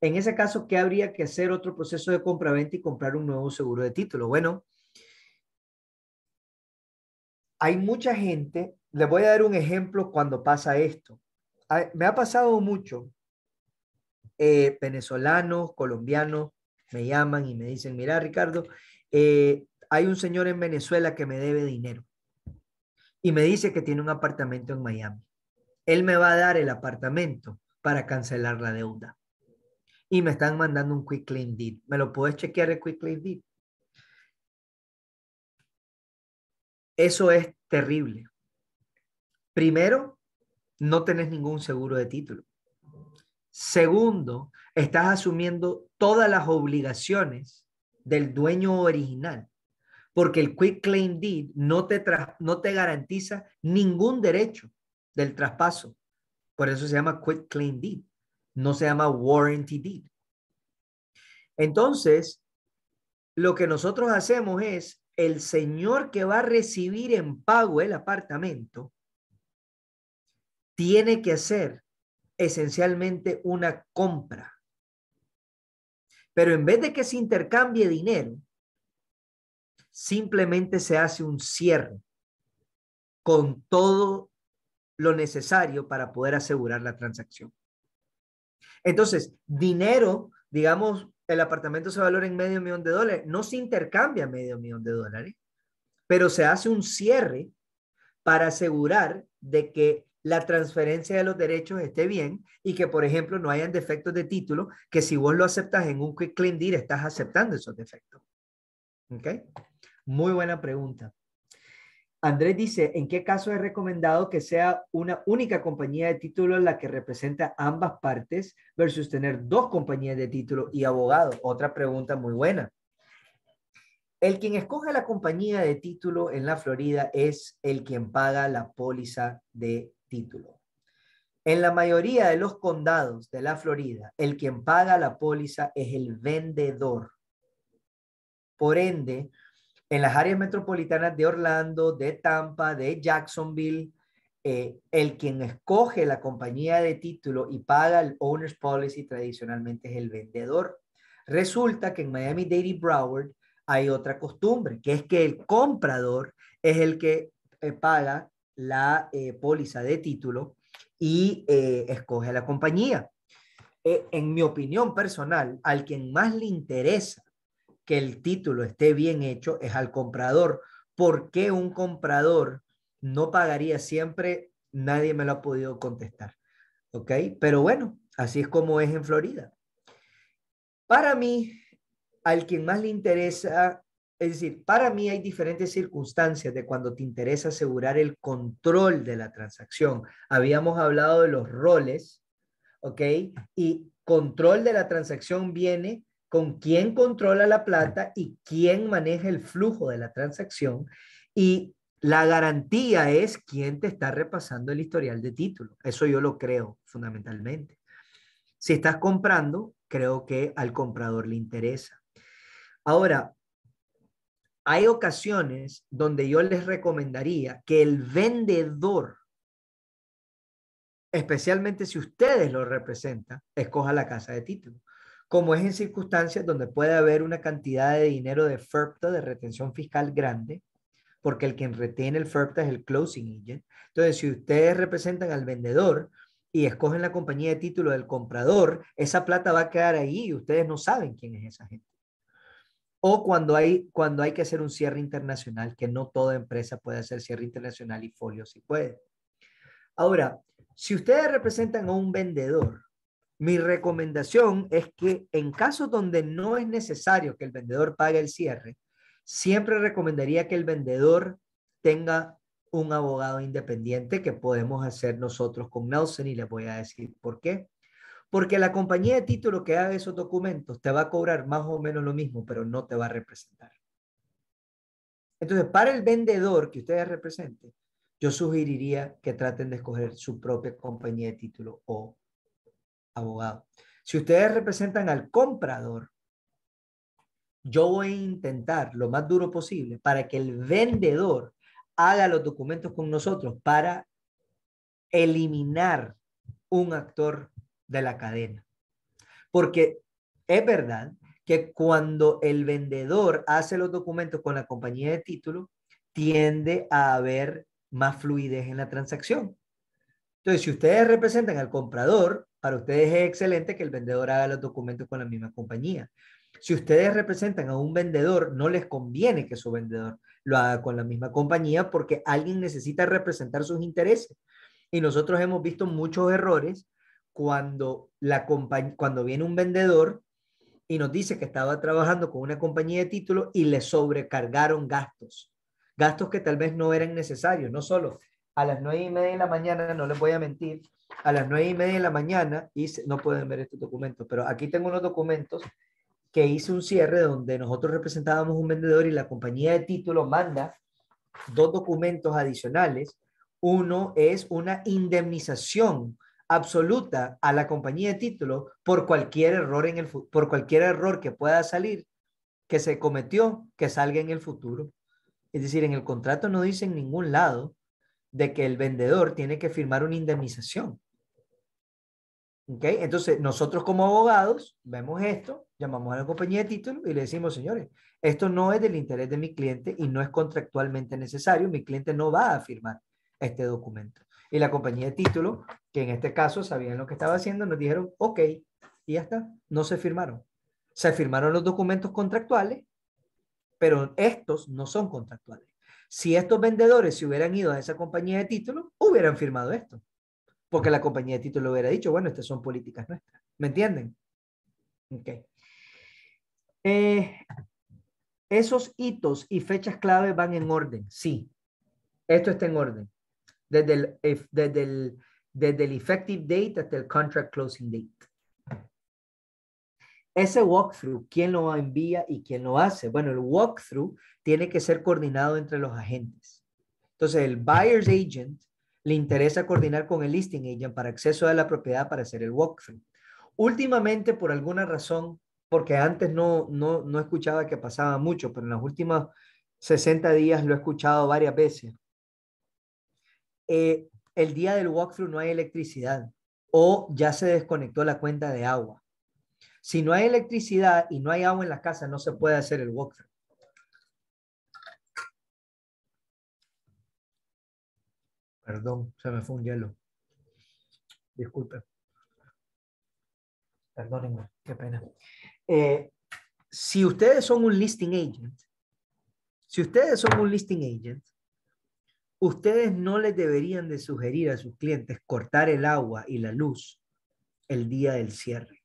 En ese caso, ¿qué habría que hacer otro proceso de venta y comprar un nuevo seguro de título? Bueno, hay mucha gente, les voy a dar un ejemplo cuando pasa esto. Ah, me ha pasado mucho, eh, venezolanos, colombianos, me llaman y me dicen, mira Ricardo, eh, hay un señor en Venezuela que me debe dinero y me dice que tiene un apartamento en Miami. Él me va a dar el apartamento para cancelar la deuda. Y me están mandando un quick claim ¿Me lo puedes chequear el quick claim Eso es terrible. Primero, no tenés ningún seguro de título. Segundo, estás asumiendo todas las obligaciones del dueño original, porque el Quick Claim Deed no te, no te garantiza ningún derecho del traspaso. Por eso se llama Quick Claim Deed, no se llama Warranty Deed. Entonces, lo que nosotros hacemos es el señor que va a recibir en pago el apartamento tiene que hacer esencialmente una compra. Pero en vez de que se intercambie dinero, simplemente se hace un cierre con todo lo necesario para poder asegurar la transacción. Entonces, dinero, digamos, el apartamento se valora en medio millón de dólares, no se intercambia medio millón de dólares, pero se hace un cierre para asegurar de que la transferencia de los derechos esté bien y que, por ejemplo, no hayan defectos de título, que si vos lo aceptas en un quick clean estás aceptando esos defectos. ¿Ok? Muy buena pregunta. Andrés dice, ¿en qué caso es recomendado que sea una única compañía de título la que representa ambas partes versus tener dos compañías de título y abogado? Otra pregunta muy buena. El quien escoge la compañía de título en la Florida es el quien paga la póliza de título. En la mayoría de los condados de la Florida, el quien paga la póliza es el vendedor. Por ende, en las áreas metropolitanas de Orlando, de Tampa, de Jacksonville, eh, el quien escoge la compañía de título y paga el owner's policy tradicionalmente es el vendedor. Resulta que en Miami Dade Broward hay otra costumbre, que es que el comprador es el que eh, paga la eh, póliza de título y eh, escoge a la compañía. Eh, en mi opinión personal, al quien más le interesa que el título esté bien hecho es al comprador. ¿Por qué un comprador no pagaría siempre? Nadie me lo ha podido contestar. ¿Ok? Pero bueno, así es como es en Florida. Para mí, al quien más le interesa es decir, para mí hay diferentes circunstancias de cuando te interesa asegurar el control de la transacción. Habíamos hablado de los roles, ¿ok? Y control de la transacción viene con quién controla la plata y quién maneja el flujo de la transacción. Y la garantía es quién te está repasando el historial de título. Eso yo lo creo fundamentalmente. Si estás comprando, creo que al comprador le interesa. Ahora, hay ocasiones donde yo les recomendaría que el vendedor, especialmente si ustedes lo representan, escoja la casa de título, como es en circunstancias donde puede haber una cantidad de dinero de FERPTA, de retención fiscal grande, porque el que retiene el FERPTA es el closing agent. Entonces, si ustedes representan al vendedor y escogen la compañía de título del comprador, esa plata va a quedar ahí y ustedes no saben quién es esa gente o cuando hay, cuando hay que hacer un cierre internacional, que no toda empresa puede hacer cierre internacional y folio si puede. Ahora, si ustedes representan a un vendedor, mi recomendación es que en casos donde no es necesario que el vendedor pague el cierre, siempre recomendaría que el vendedor tenga un abogado independiente que podemos hacer nosotros con Nelson y les voy a decir por qué porque la compañía de título que haga esos documentos te va a cobrar más o menos lo mismo, pero no te va a representar. Entonces, para el vendedor que ustedes representen, yo sugeriría que traten de escoger su propia compañía de título o abogado. Si ustedes representan al comprador, yo voy a intentar lo más duro posible para que el vendedor haga los documentos con nosotros para eliminar un actor de la cadena. Porque es verdad que cuando el vendedor hace los documentos con la compañía de título, tiende a haber más fluidez en la transacción. Entonces, si ustedes representan al comprador, para ustedes es excelente que el vendedor haga los documentos con la misma compañía. Si ustedes representan a un vendedor, no les conviene que su vendedor lo haga con la misma compañía porque alguien necesita representar sus intereses. Y nosotros hemos visto muchos errores cuando, la cuando viene un vendedor y nos dice que estaba trabajando con una compañía de títulos y le sobrecargaron gastos, gastos que tal vez no eran necesarios, no solo a las nueve y media de la mañana, no les voy a mentir, a las nueve y media de la mañana no pueden ver estos documentos, pero aquí tengo unos documentos que hice un cierre donde nosotros representábamos un vendedor y la compañía de títulos manda dos documentos adicionales. Uno es una indemnización absoluta a la compañía de título por cualquier error en el por cualquier error que pueda salir que se cometió que salga en el futuro. Es decir, en el contrato no dice en ningún lado de que el vendedor tiene que firmar una indemnización. Entonces, nosotros como abogados vemos esto, llamamos a la compañía de título y le decimos, señores, esto no es del interés de mi cliente y no es contractualmente necesario, mi cliente no va a firmar este documento. Y la compañía de título, que en este caso sabían lo que estaba haciendo, nos dijeron, ok, y ya está, no se firmaron. Se firmaron los documentos contractuales, pero estos no son contractuales. Si estos vendedores se hubieran ido a esa compañía de título, hubieran firmado esto. Porque la compañía de título hubiera dicho, bueno, estas son políticas nuestras. ¿Me entienden? Ok. Eh, esos hitos y fechas clave van en orden, sí. Esto está en orden desde el, effective date hasta el contract closing date. Ese walkthrough, ¿quién lo envía y quién lo hace? Bueno, el walkthrough tiene que ser coordinado entre los agentes. Entonces, el buyer's agent le interesa coordinar con el listing agent para acceso a la propiedad para hacer el walkthrough. Últimamente, por alguna razón, porque antes no, no, no escuchaba que pasaba mucho, pero en los últimos 60 días lo he escuchado varias veces, eh, el día del walkthrough no hay electricidad o ya se desconectó la cuenta de agua. Si no hay electricidad y no hay agua en la casa, no se puede hacer el walkthrough. Perdón, se me fue un hielo. Disculpen. Perdónenme, qué pena. Eh, si ustedes son un listing agent, si ustedes son un listing agent, ustedes no les deberían de sugerir a sus clientes cortar el agua y la luz el día del cierre.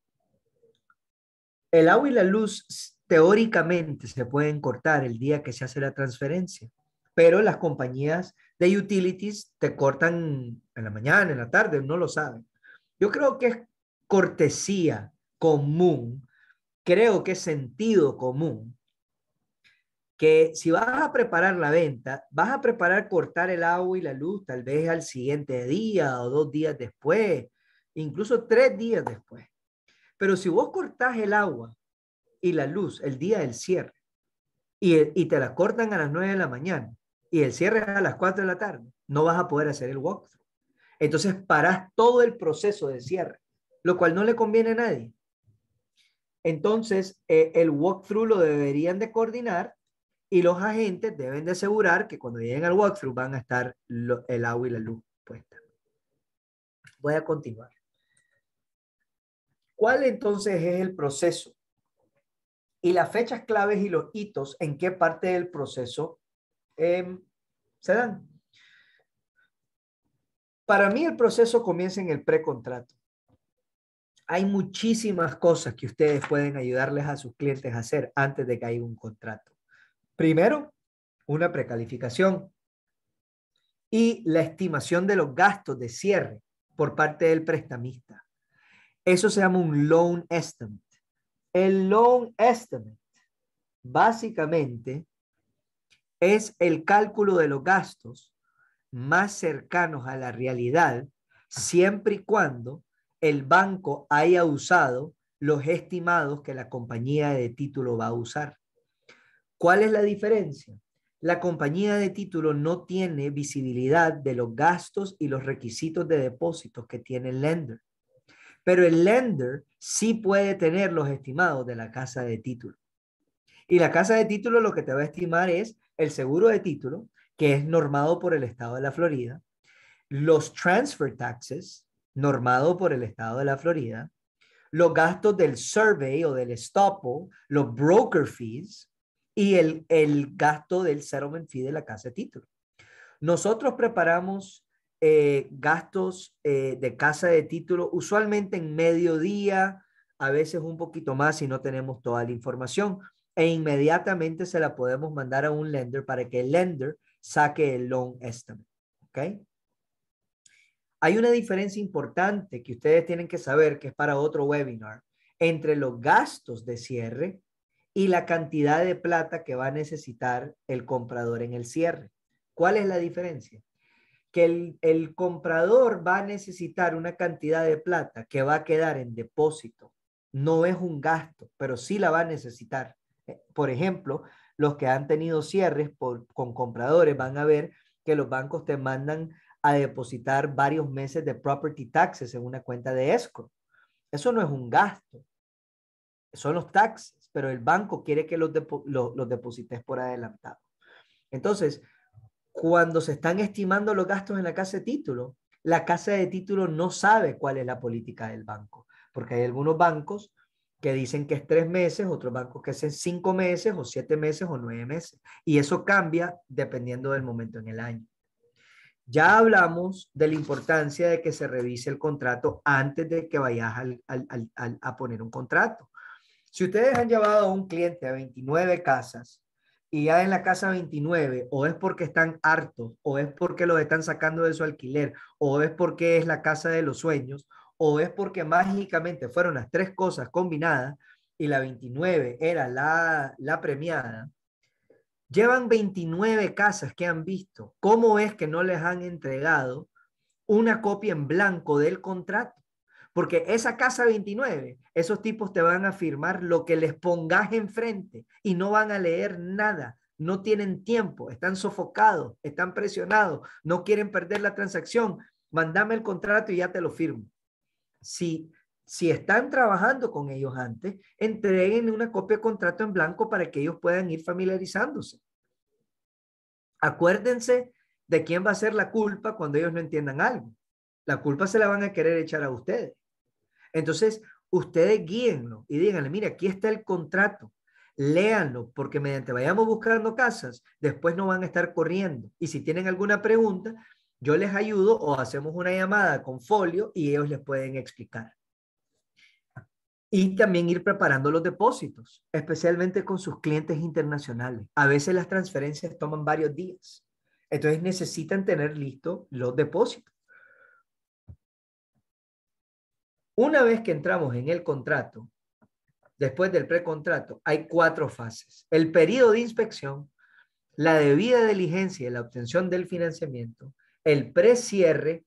El agua y la luz teóricamente se pueden cortar el día que se hace la transferencia, pero las compañías de utilities te cortan en la mañana, en la tarde, no lo saben. Yo creo que es cortesía común, creo que es sentido común que si vas a preparar la venta, vas a preparar cortar el agua y la luz tal vez al siguiente día o dos días después, incluso tres días después. Pero si vos cortás el agua y la luz el día del cierre y, te la cortan a las nueve de la mañana y el cierre a las cuatro de la tarde, no vas a poder hacer el walkthrough. Entonces parás todo el proceso de cierre, lo cual no le conviene a nadie. Entonces, eh, el walkthrough lo deberían de coordinar y los agentes deben de asegurar que cuando lleguen al walkthrough van a estar el agua y la luz puesta. Voy a continuar. ¿Cuál entonces es el proceso? Y las fechas claves y los hitos en qué parte del proceso em, se dan. Para mí el proceso comienza en el precontrato. Hay muchísimas cosas que ustedes pueden ayudarles a sus clientes a hacer antes de que haya un contrato. Primero, una precalificación y la estimación de los gastos de cierre por parte del prestamista. Eso se llama un loan estimate. El loan estimate básicamente es el cálculo de los gastos más cercanos a la realidad siempre y cuando el banco haya usado los estimados que la compañía de título va a usar. ¿Cuál es la diferencia? La compañía de título no tiene visibilidad de los gastos y los requisitos de depósitos que tiene el lender, pero el lender sí puede tener los estimados de la casa de título. Y la casa de título lo que te va a estimar es el seguro de título, que es normado por el estado de la Florida, los transfer taxes, normado por el estado de la Florida, los gastos del survey o del estopo, los broker fees, y el, el gasto del settlement fee de la casa de título. Nosotros preparamos eh, gastos eh, de casa de título usualmente en mediodía, a veces un poquito más si no tenemos toda la información e inmediatamente se la podemos mandar a un lender para que el lender saque el loan estimate. okay Hay una diferencia importante que ustedes tienen que saber, que es para otro webinar, entre los gastos de cierre y la cantidad de plata que va a necesitar el comprador en el cierre. ¿Cuál es la diferencia? Que el, comprador va a necesitar una cantidad de plata que va a quedar en depósito. No es un gasto, pero sí la va a necesitar. Eh, por ejemplo, los que han tenido cierres con compradores van a ver que los bancos te mandan a depositar varios meses de property taxes en una cuenta de escrow. Eso no es un gasto, son los taxes pero el banco quiere que los, deposites por adelantado. Entonces, cuando se están estimando los gastos en la casa de título, la casa de título no sabe cuál es la política del banco, porque hay algunos bancos que dicen que es tres meses, otros bancos que es cinco meses o siete meses o nueve meses. Y eso cambia dependiendo del momento en el año. Ya hablamos de la importancia de que se revise el contrato antes de que vayas a poner un contrato. Si ustedes han llevado a un cliente a 29 casas y ya en la casa 29 o es porque están hartos o es porque los están sacando de su alquiler o es porque es la casa de los sueños o es porque mágicamente fueron las tres cosas combinadas y la 29 era la, la premiada, llevan 29 casas que han visto. ¿Cómo es que no les han entregado una copia en blanco del contrato? Porque esa casa 29, esos tipos te van a firmar lo que les pongas enfrente y no van a leer nada. No tienen tiempo, están sofocados, están presionados, no quieren perder la transacción. Mandame el contrato y ya te lo firmo. Si, si están trabajando con ellos antes, entreguen una copia de contrato en blanco para que ellos puedan ir familiarizándose. Acuérdense de quién va a ser la culpa cuando ellos no entiendan algo. La culpa se la van a querer echar a ustedes. Entonces, ustedes guíenlo y díganle, mira, aquí está el contrato, léanlo, porque mediante vayamos buscando casas, después no van a estar corriendo. Y si tienen alguna pregunta, yo les ayudo o hacemos una llamada con folio y ellos les pueden explicar. Y también ir preparando los depósitos, especialmente con sus clientes internacionales. A veces las transferencias toman varios días. Entonces necesitan tener listo los depósitos. Una vez que entramos en el contrato, después del precontrato, hay cuatro fases. El periodo de inspección, la debida diligencia y la obtención del financiamiento, el precierre,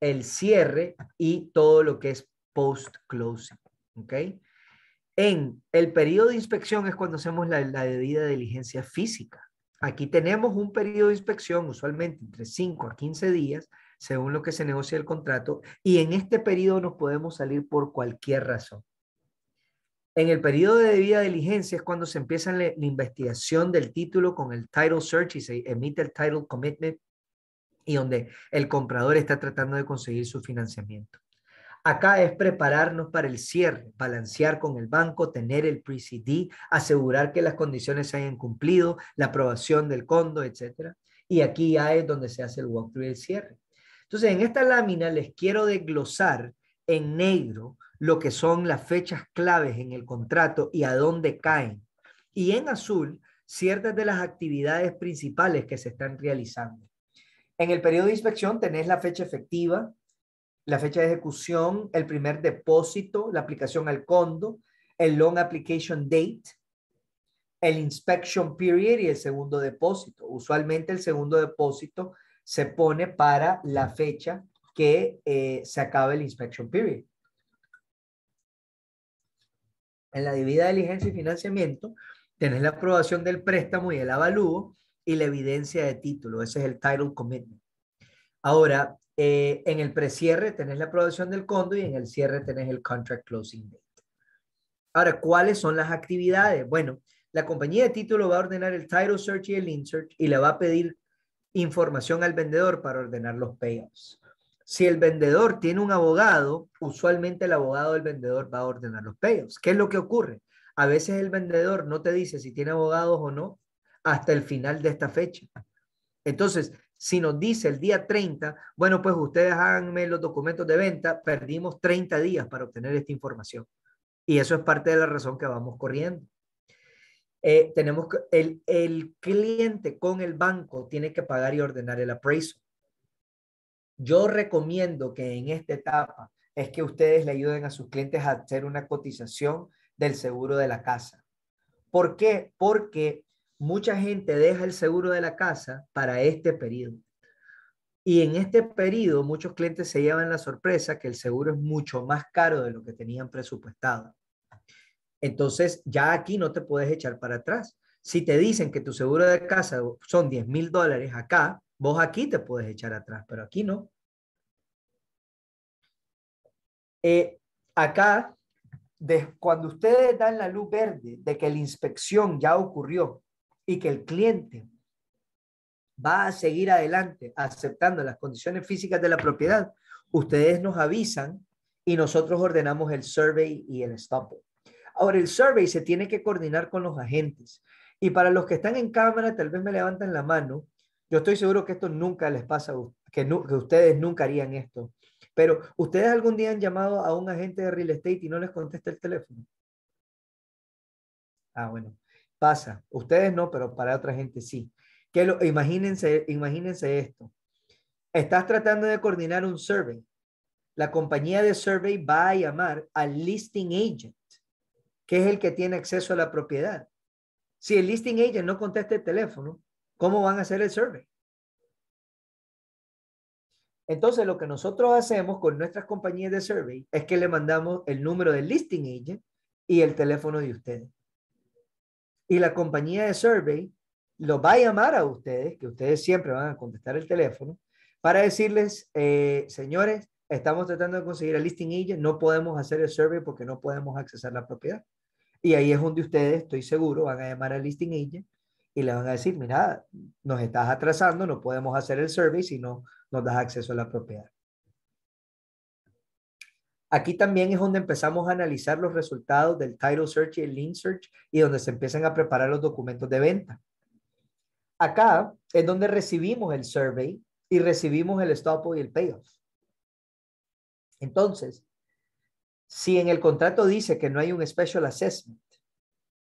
el cierre y todo lo que es post-closing. ¿Ok? En el periodo de inspección es cuando hacemos la, la debida diligencia física. Aquí tenemos un periodo de inspección, usualmente entre 5 a 15 días, según lo que se negocia el contrato, y en este periodo nos podemos salir por cualquier razón. En el periodo de debida diligencia es cuando se empieza la, investigación del título con el title search y se emite el title commitment y donde el comprador está tratando de conseguir su financiamiento. Acá es prepararnos para el cierre, balancear con el banco, tener el pre-CD, asegurar que las condiciones se hayan cumplido, la aprobación del condo, etc. Y aquí ya es donde se hace el walkthrough through el cierre. Entonces, en esta lámina les quiero desglosar en negro lo que son las fechas claves en el contrato y a dónde caen. Y en azul, ciertas de las actividades principales que se están realizando. En el periodo de inspección tenés la fecha efectiva, la fecha de ejecución, el primer depósito, la aplicación al condo, el long application date, el inspection period y el segundo depósito. Usualmente el segundo depósito se pone para la fecha que eh, se acabe el inspection period. En la debida diligencia y financiamiento, tenés la aprobación del préstamo y el avalúo y la evidencia de título. Ese es el title commitment. Ahora, eh, en el precierre tenés la aprobación del condo y en el cierre tenés el contract closing date. Ahora, ¿cuáles son las actividades? Bueno, la compañía de título va a ordenar el title search y el insert y le va a pedir información al vendedor para ordenar los payouts. Si el vendedor tiene un abogado, usualmente el abogado del vendedor va a ordenar los payouts. ¿Qué es lo que ocurre? A veces el vendedor no te dice si tiene abogados o no hasta el final de esta fecha. Entonces, si nos dice el día 30, bueno, pues ustedes háganme los documentos de venta, perdimos 30 días para obtener esta información. Y eso es parte de la razón que vamos corriendo. Eh, tenemos que, el, el cliente con el banco tiene que pagar y ordenar el appraisal. Yo recomiendo que en esta etapa es que ustedes le ayuden a sus clientes a hacer una cotización del seguro de la casa. ¿Por qué? Porque mucha gente deja el seguro de la casa para este periodo. Y en este periodo muchos clientes se llevan la sorpresa que el seguro es mucho más caro de lo que tenían presupuestado. Entonces, ya aquí no te puedes echar para atrás. Si te dicen que tu seguro de casa son 10 mil dólares acá, vos aquí te puedes echar atrás, pero aquí no. Eh, acá, de, cuando ustedes dan la luz verde de que la inspección ya ocurrió y que el cliente va a seguir adelante aceptando las condiciones físicas de la propiedad, ustedes nos avisan y nosotros ordenamos el survey y el stop. Ahora, el survey se tiene que coordinar con los agentes. Y para los que están en cámara, tal vez me levanten la mano. Yo estoy seguro que esto nunca les pasa, que, ustedes nunca harían esto. Pero, ¿ustedes algún día han llamado a un agente de real estate y no les contesta el teléfono? Ah, bueno, pasa. Ustedes no, pero para otra gente sí. Que imagínense, imagínense esto. Estás tratando de coordinar un survey. La compañía de survey va a llamar al listing agent que es el que tiene acceso a la propiedad. Si el listing agent no contesta el teléfono, ¿cómo van a hacer el survey? Entonces, lo que nosotros hacemos con nuestras compañías de survey es que le mandamos el número del listing agent y el teléfono de ustedes. Y la compañía de survey lo va a llamar a ustedes, que ustedes siempre van a contestar el teléfono, para decirles, eh, señores, estamos tratando de conseguir el listing agent, no podemos hacer el survey porque no podemos accesar la propiedad. Y ahí es donde ustedes, estoy seguro, van a llamar a listing agent y le van a decir, mira, nos estás atrasando, no podemos hacer el survey si no nos das acceso a la propiedad. Aquí también es donde empezamos a analizar los resultados del title search y el link search y donde se empiezan a preparar los documentos de venta. Acá es donde recibimos el survey y recibimos el stop y el payoff. Entonces, si en el contrato dice que no hay un special assessment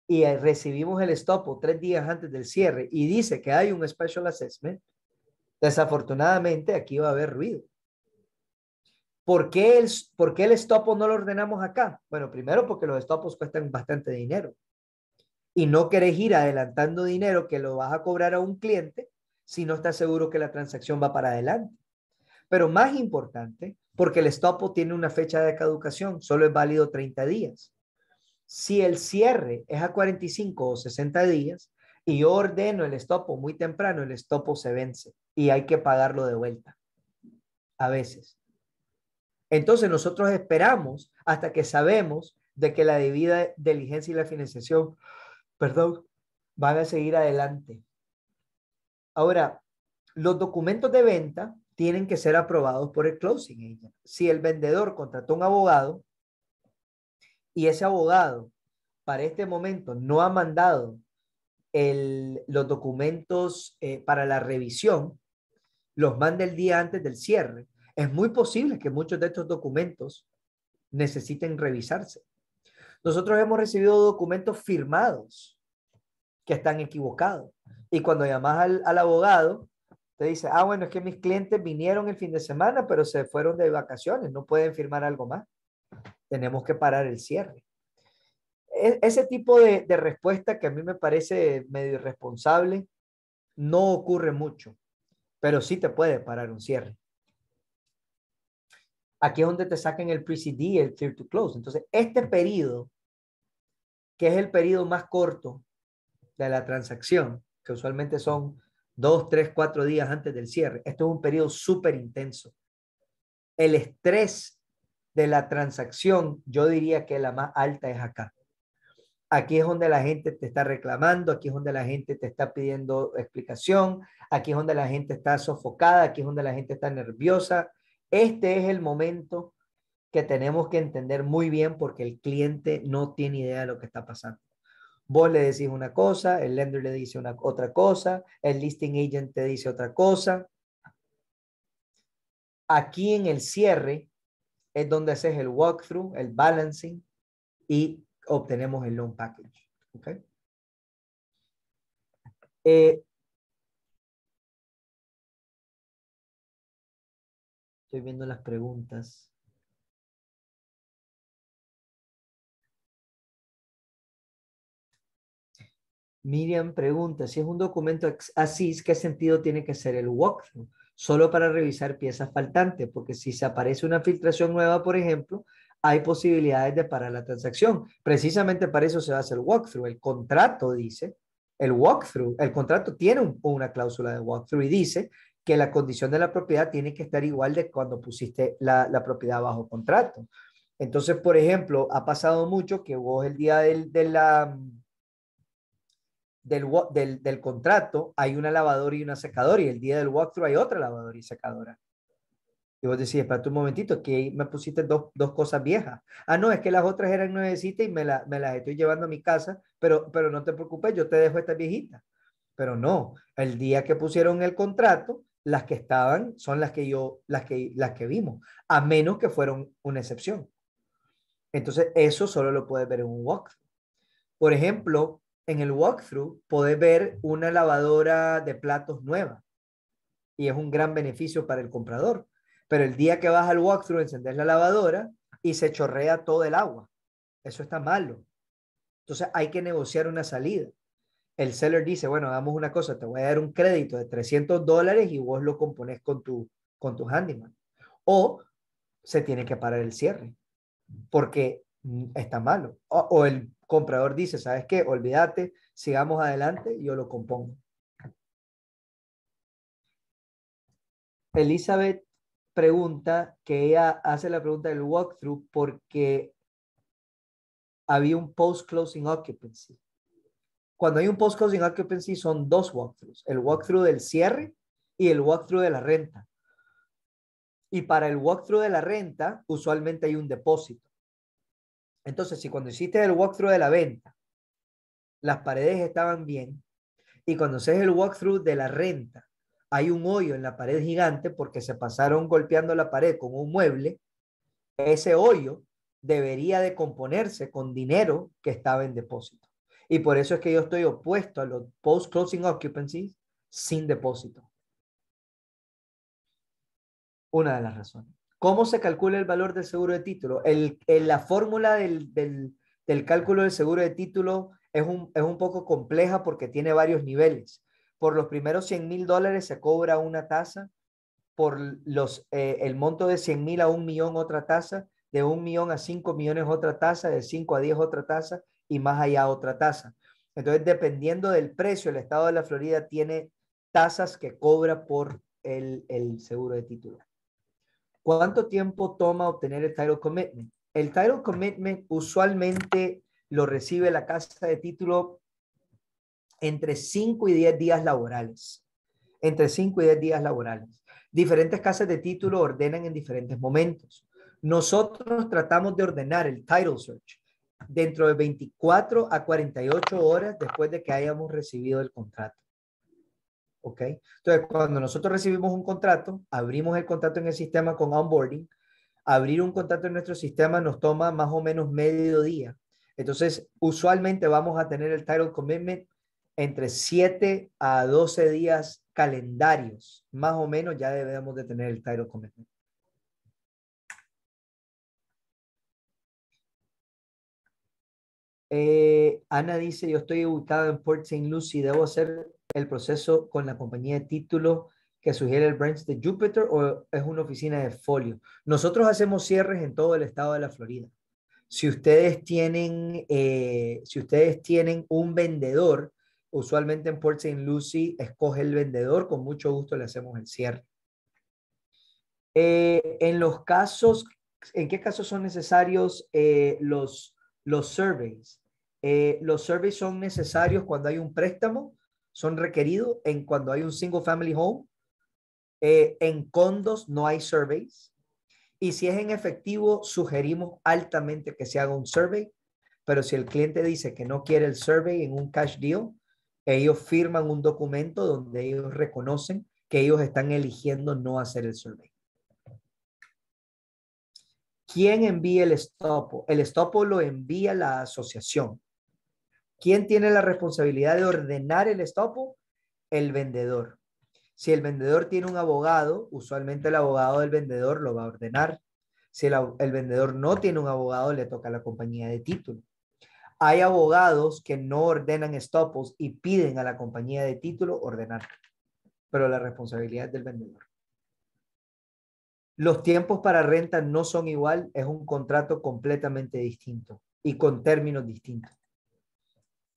y recibimos el stopo tres días antes del cierre y dice que hay un special assessment, desafortunadamente aquí va a haber ruido. ¿Por qué el, por no lo ordenamos acá? Bueno, primero porque los stopos cuestan bastante dinero y no querés ir adelantando dinero que lo vas a cobrar a un cliente si no estás seguro que la transacción va para adelante. Pero más importante, porque el estopo tiene una fecha de caducación, solo es válido 30 días. Si el cierre es a 45 o 60 días y yo ordeno el estopo muy temprano, el estopo se vence y hay que pagarlo de vuelta, a veces. Entonces nosotros esperamos hasta que sabemos de que la debida diligencia y la financiación, perdón, van a seguir adelante. Ahora, los documentos de venta tienen que ser aprobados por el closing agent. Si el vendedor contrató un abogado y ese abogado para este momento no ha mandado los documentos eh, para la revisión, los manda el día antes del cierre. Es muy posible que muchos de estos documentos necesiten revisarse. Nosotros hemos recibido documentos firmados que están equivocados. Y cuando llamas al abogado, te dice, ah, bueno, es que mis clientes vinieron el fin de semana, pero se fueron de vacaciones, no pueden firmar algo más. Tenemos que parar el cierre. E, ese tipo de, respuesta que a mí me parece medio irresponsable, no ocurre mucho, pero sí te puede parar un cierre. Aquí es donde te sacan el pre-CD, el clear to close. Entonces, este periodo, que es el periodo más corto de la transacción, que usualmente son dos, tres, cuatro días antes del cierre. Esto es un periodo súper intenso. El estrés de la transacción, yo diría que la más alta es acá. Aquí es donde la gente te está reclamando, aquí es donde la gente te está pidiendo explicación, aquí es donde la gente está sofocada, aquí es donde la gente está nerviosa. Este es el momento que tenemos que entender muy bien porque el cliente no tiene idea de lo que está pasando. Vos le decís una cosa, el lender le dice una, otra cosa, el listing agent te dice otra cosa. Aquí en el cierre es donde haces el walkthrough, el balancing y obtenemos el loan package. Eh, estoy viendo las preguntas. Miriam pregunta, si es un documento así, ¿qué sentido tiene que ser el walkthrough? Solo para revisar piezas faltantes, porque si se aparece una filtración nueva, por ejemplo, hay posibilidades de parar la transacción. Precisamente para eso se hace el walkthrough. El contrato dice, el walkthrough, el contrato tiene una cláusula de walkthrough y dice que la condición de la propiedad tiene que estar igual de cuando pusiste la, propiedad bajo contrato. Entonces, por ejemplo, ha pasado mucho que vos el día de la del, contrato hay una lavadora y una secadora, y el día del walkthrough hay otra lavadora y secadora. Y vos decís, espérate un momentito, que me pusiste dos, cosas viejas. Ah, no, es que las otras eran nuevecitas y me, la, las estoy llevando a mi casa, pero, pero no te preocupes, yo te dejo estas viejitas. Pero no, el día que pusieron el contrato, las que estaban son las que yo, las que, las que vimos, a menos que fueron una excepción. Entonces, eso solo lo puedes ver en un walkthrough. Por ejemplo, en el walkthrough podés ver una lavadora de platos nueva y es un gran beneficio para el comprador. Pero el día que vas al walkthrough, encendés la lavadora y se chorrea todo el agua. Eso está malo. Entonces hay que negociar una salida. El seller dice, bueno, hagamos una cosa, te voy a dar un crédito de 300 dólares y vos lo compones con tu, con tu handyman. O se tiene que parar el cierre, porque está malo. O, el comprador dice, ¿sabes qué? Olvídate, sigamos adelante, yo lo compongo. Elizabeth pregunta, que ella hace la pregunta del walkthrough porque había un post-closing occupancy. Cuando hay un post-closing occupancy son dos walkthroughs, el walkthrough del cierre y el walkthrough de la renta. Y para el walkthrough de la renta, usualmente hay un depósito. Entonces, si cuando hiciste el walkthrough de la venta, las paredes estaban bien, y cuando haces el walkthrough de la renta, hay un hoyo en la pared gigante porque se pasaron golpeando la pared con un mueble, ese hoyo debería de componerse con dinero que estaba en depósito. Y por eso es que yo estoy opuesto a los post-closing occupancies sin depósito. Una de las razones. ¿Cómo se calcula el valor del seguro de título? la fórmula del, cálculo del seguro de título es un, es un poco compleja porque tiene varios niveles. Por los primeros 100 mil dólares se cobra una tasa, por los, eh, el monto de 100 mil a un millón otra tasa, de un millón a 5 millones otra tasa, de 5 a 10 otra tasa y más allá otra tasa. Entonces, dependiendo del precio, el estado de la Florida tiene tasas que cobra por el seguro de título. ¿Cuánto tiempo toma obtener el title commitment? El title commitment usualmente lo recibe la casa de título entre 5 y 10 días laborales. Entre 5 y 10 días laborales. Diferentes casas de título ordenan en diferentes momentos. Nosotros tratamos de ordenar el title search dentro de 24 a 48 horas después de que hayamos recibido el contrato. Entonces, cuando nosotros recibimos un contrato, abrimos el contrato en el sistema con onboarding. Abrir un contrato en nuestro sistema nos toma más o menos medio día. Entonces, usualmente vamos a tener el title commitment entre 7 a 12 días calendarios, más o menos ya debemos de tener el title commitment. Eh, Ana dice, yo estoy ubicado en Port St. Lucie, debo hacer el proceso con la compañía de títulos que sugiere el branch de Jupiter o es una oficina de folio. Nosotros hacemos cierres en todo el estado de la Florida. Si ustedes tienen, eh, si ustedes tienen un vendedor, usualmente en Port St. Lucie, escoge el vendedor, con mucho gusto le hacemos el cierre. Eh, en los casos, ¿en qué casos son necesarios eh, los, los surveys? los surveys son necesarios cuando hay un préstamo, son requeridos en cuando hay un single family home. Eh, en condos no hay surveys. Y si es en efectivo, sugerimos altamente que se haga un survey. Pero si el cliente dice que no quiere el survey en un cash deal, ellos firman un documento donde ellos reconocen que ellos están eligiendo no hacer el survey. ¿Quién envía el estopo? El estopo lo envía la asociación. ¿Quién tiene la responsabilidad de ordenar el estopo? El vendedor. Si el vendedor tiene un abogado, usualmente el abogado del vendedor lo va a ordenar. Si el, vendedor no tiene un abogado, le toca a la compañía de título. Hay abogados que no ordenan estopos y piden a la compañía de título ordenar, pero la responsabilidad es del vendedor. Los tiempos para renta no son igual, es un contrato completamente distinto y con términos distintos.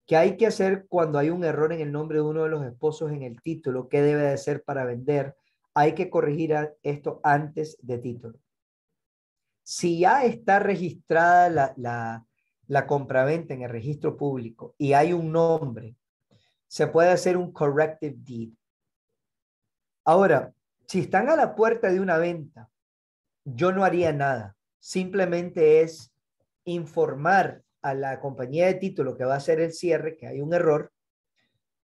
¿Qué hay que hacer cuando hay un error en el nombre de uno de los esposos en el título? ¿Qué debe de ser para vender? Hay que corregir esto antes de título. Si ya está registrada la, la, la compraventa en el registro público y hay un nombre, se puede hacer un corrective deed. Ahora, si están a la puerta de una venta, yo no haría nada. Simplemente es informar a la compañía de título que va a hacer el cierre, que hay un error,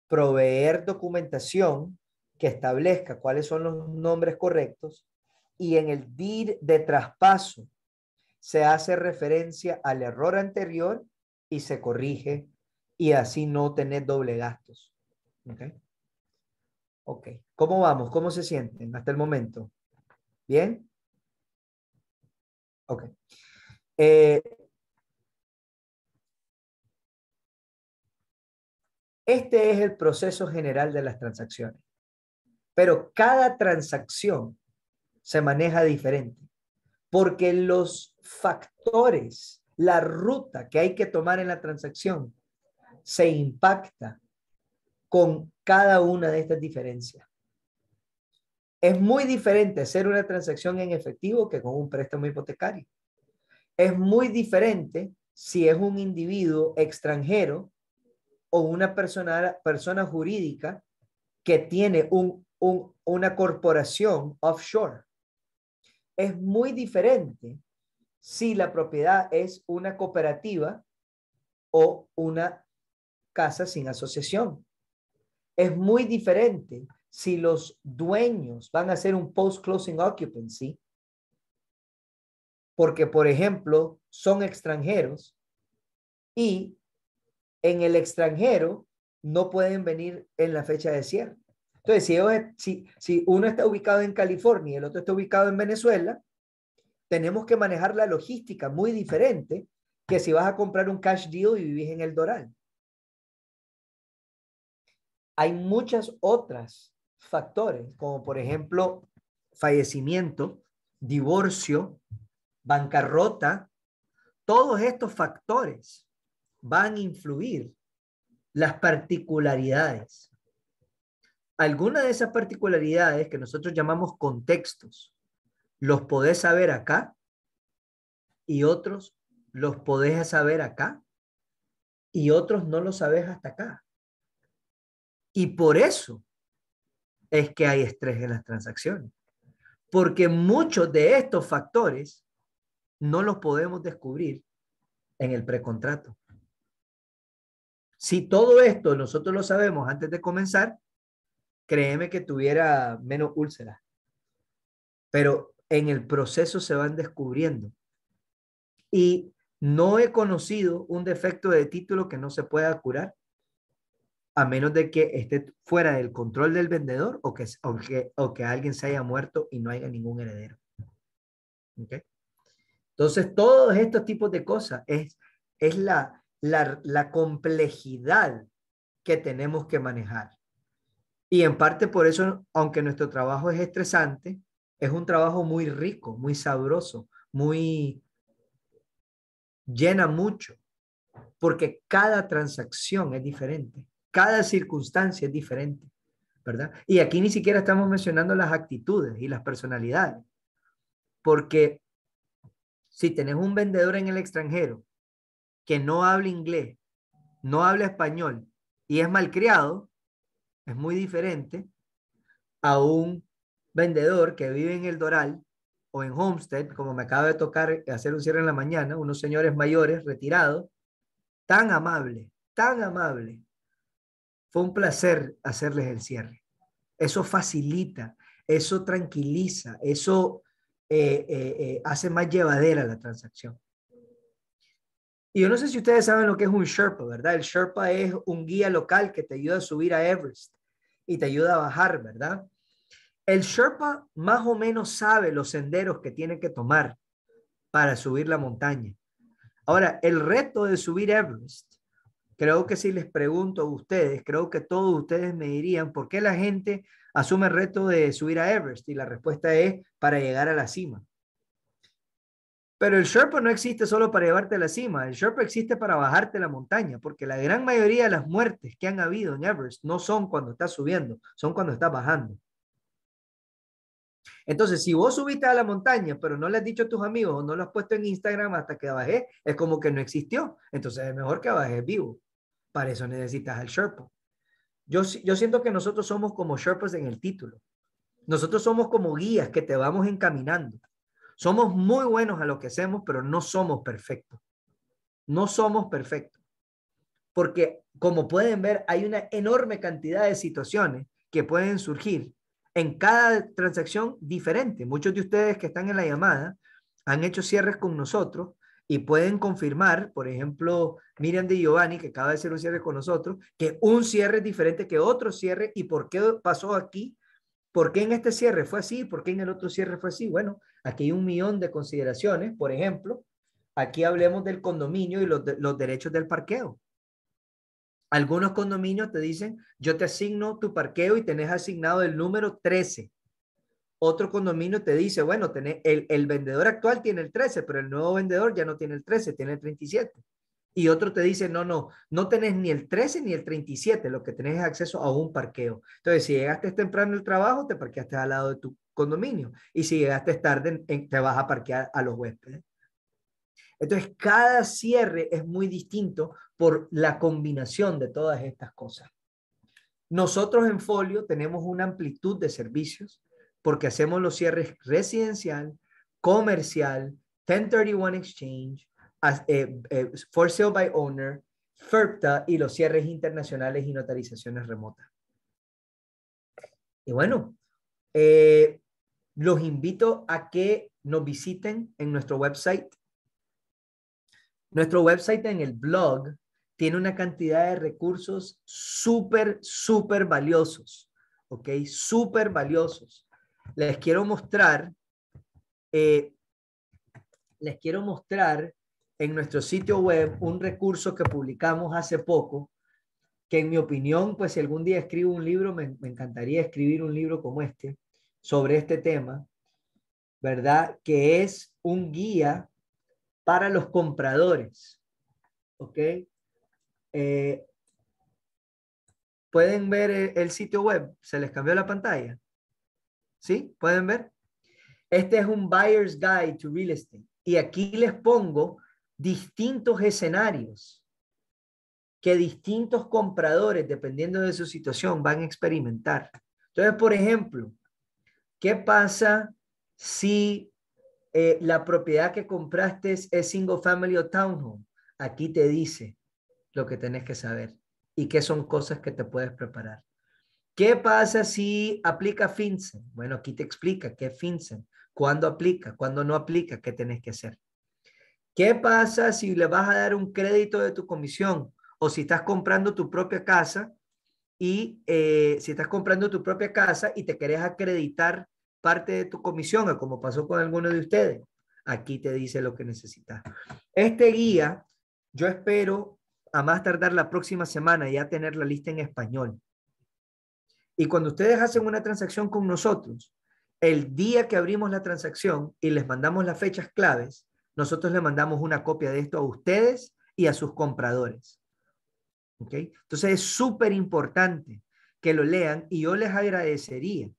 proveer documentación que establezca cuáles son los nombres correctos y en el DIR de traspaso se hace referencia al error anterior y se corrige y así no tener doble gastos. ¿Ok? Ok. cómo vamos? ¿Cómo se sienten hasta el momento? ¿Bien? Ok. Eh, Este es el proceso general de las transacciones. Pero cada transacción se maneja diferente porque los factores, la ruta que hay que tomar en la transacción se impacta con cada una de estas diferencias. Es muy diferente hacer una transacción en efectivo que con un préstamo hipotecario. Es muy diferente si es un individuo extranjero o una persona, persona jurídica que tiene una corporación offshore. Es muy diferente si la propiedad es una cooperativa o una casa sin asociación. Es muy diferente si los dueños van a hacer un post-closing occupancy, porque, por ejemplo, son extranjeros y en el extranjero no pueden venir en la fecha de cierre. Entonces, si, uno está ubicado en California y el otro está ubicado en Venezuela, tenemos que manejar la logística muy diferente que si vas a comprar un cash deal y vivís en el Doral. Hay muchas otras factores, como por ejemplo fallecimiento, divorcio, bancarrota, todos estos factores van a influir las particularidades. Algunas de esas particularidades que nosotros llamamos contextos, los podés saber acá y otros los podés saber acá y otros no los sabes hasta acá. Y por eso es que hay estrés en las transacciones, porque muchos de estos factores no los podemos descubrir en el precontrato. Si todo esto nosotros lo sabemos antes de comenzar, créeme que tuviera menos úlceras. Pero en el proceso se van descubriendo. Y no he conocido un defecto de título que no se pueda curar, a menos de que esté fuera del control del vendedor o que, o o que alguien se haya muerto y no haya ningún heredero. Entonces, todos estos tipos de cosas es, es la, la, complejidad que tenemos que manejar. Y en parte por eso, aunque nuestro trabajo es estresante, es un trabajo muy rico, muy sabroso, muy llena mucho, porque cada transacción es diferente, cada circunstancia es diferente, ¿verdad? Y aquí ni siquiera estamos mencionando las actitudes y las personalidades, porque si tenés un vendedor en el extranjero que no habla inglés, no habla español y es malcriado, es muy diferente a un vendedor que vive en el Doral o en Homestead, como me acaba de tocar hacer un cierre en la mañana, unos señores mayores retirados, tan amable, tan amable. Fue un placer hacerles el cierre. Eso facilita, eso tranquiliza, eso eh, eh, eh, hace más llevadera la transacción. Y yo no sé si ustedes saben lo que es un Sherpa, ¿verdad? El Sherpa es un guía local que te ayuda a subir a Everest y te ayuda a bajar, ¿verdad? El Sherpa más o menos sabe los senderos que tiene que tomar para subir la montaña. Ahora, el reto de subir Everest, creo que si les pregunto a ustedes, creo que todos ustedes me dirían, ¿por qué la gente asume el reto de subir a Everest? Y la respuesta es para llegar a la cima. Pero el Sherpa no existe solo para llevarte a la cima, el Sherpa existe para bajarte la montaña, porque la gran mayoría de las muertes que han habido en Everest no son cuando estás subiendo, son cuando estás bajando. Entonces, si vos subiste a la montaña, pero no le has dicho a tus amigos o no lo has puesto en Instagram hasta que bajé, es como que no existió. Entonces, es mejor que bajes vivo. Para eso necesitas al Sherpa. Yo, yo siento que nosotros somos como Sherpas en el título. Nosotros somos como guías que te vamos encaminando. Somos muy buenos a lo que hacemos, pero no somos perfectos. No somos perfectos. Porque, como pueden ver, hay una enorme cantidad de situaciones que pueden surgir en cada transacción diferente. Muchos de ustedes que están en la llamada han hecho cierres con nosotros y pueden confirmar, por ejemplo, Miriam de Giovanni, que acaba de hacer un cierre con nosotros, que un cierre es diferente que otro cierre y por qué pasó aquí ¿Por qué en este cierre fue así? ¿Por qué en el otro cierre fue así? Bueno, aquí hay un millón de consideraciones. Por ejemplo, aquí hablemos del condominio y los, los derechos del parqueo. Algunos condominios te dicen, yo te asigno tu parqueo y tenés asignado el número 13. Otro condominio te dice, bueno, el, el vendedor actual tiene el 13, pero el nuevo vendedor ya no tiene el 13, tiene el 37 y otro te dice, no, no, no tenés ni el 13 ni el 37, lo que tenés es acceso a un parqueo. Entonces, si llegaste temprano al trabajo, te parqueaste al lado de tu condominio. Y si llegaste tarde, te vas a parquear a los huéspedes. Entonces, cada cierre es muy distinto por la combinación de todas estas cosas. Nosotros en Folio tenemos una amplitud de servicios porque hacemos los cierres residencial, comercial, 1031 Exchange, eh, eh, for sale by owner, FERPTA y los cierres internacionales y notarizaciones remotas. Y bueno, eh, los invito a que nos visiten en nuestro website. Nuestro website en el blog tiene una cantidad de recursos súper, súper valiosos, ¿ok? Súper valiosos. Les quiero mostrar, les quiero mostrar en nuestro sitio web un recurso que publicamos hace poco, que en mi opinión, pues si algún día escribo un libro, me, encantaría escribir un libro como este, sobre este tema, ¿verdad? Que es un guía para los compradores, ¿ok? Eh, ¿Pueden ver el sitio web? ¿Se les cambió la pantalla? ¿Sí? ¿Pueden ver? Este es un Buyer's Guide to Real Estate. Y aquí les pongo distintos escenarios que distintos compradores, dependiendo de su situación, van a experimentar. Entonces, por ejemplo, ¿qué pasa si eh, la propiedad que compraste es single family o townhome? Aquí te dice lo que tenés que saber y qué son cosas que te puedes preparar. ¿Qué pasa si aplica FinCEN? Bueno, aquí te explica qué es FinCEN, cuándo aplica, cuándo no aplica, qué tenés que hacer. ¿Qué pasa si le vas a dar un crédito de tu comisión? O si estás comprando tu propia casa y eh, si estás comprando tu propia casa y te querés acreditar parte de tu comisión, como pasó con alguno de ustedes, aquí te dice lo que necesitas. Este guía, yo espero a más tardar la próxima semana ya tener la lista en español. Y cuando ustedes hacen una transacción con nosotros, el día que abrimos la transacción y les mandamos las fechas claves, nosotros le mandamos una copia de esto a ustedes y a sus compradores. ¿Okay? Entonces es súper importante que lo lean y yo les agradecería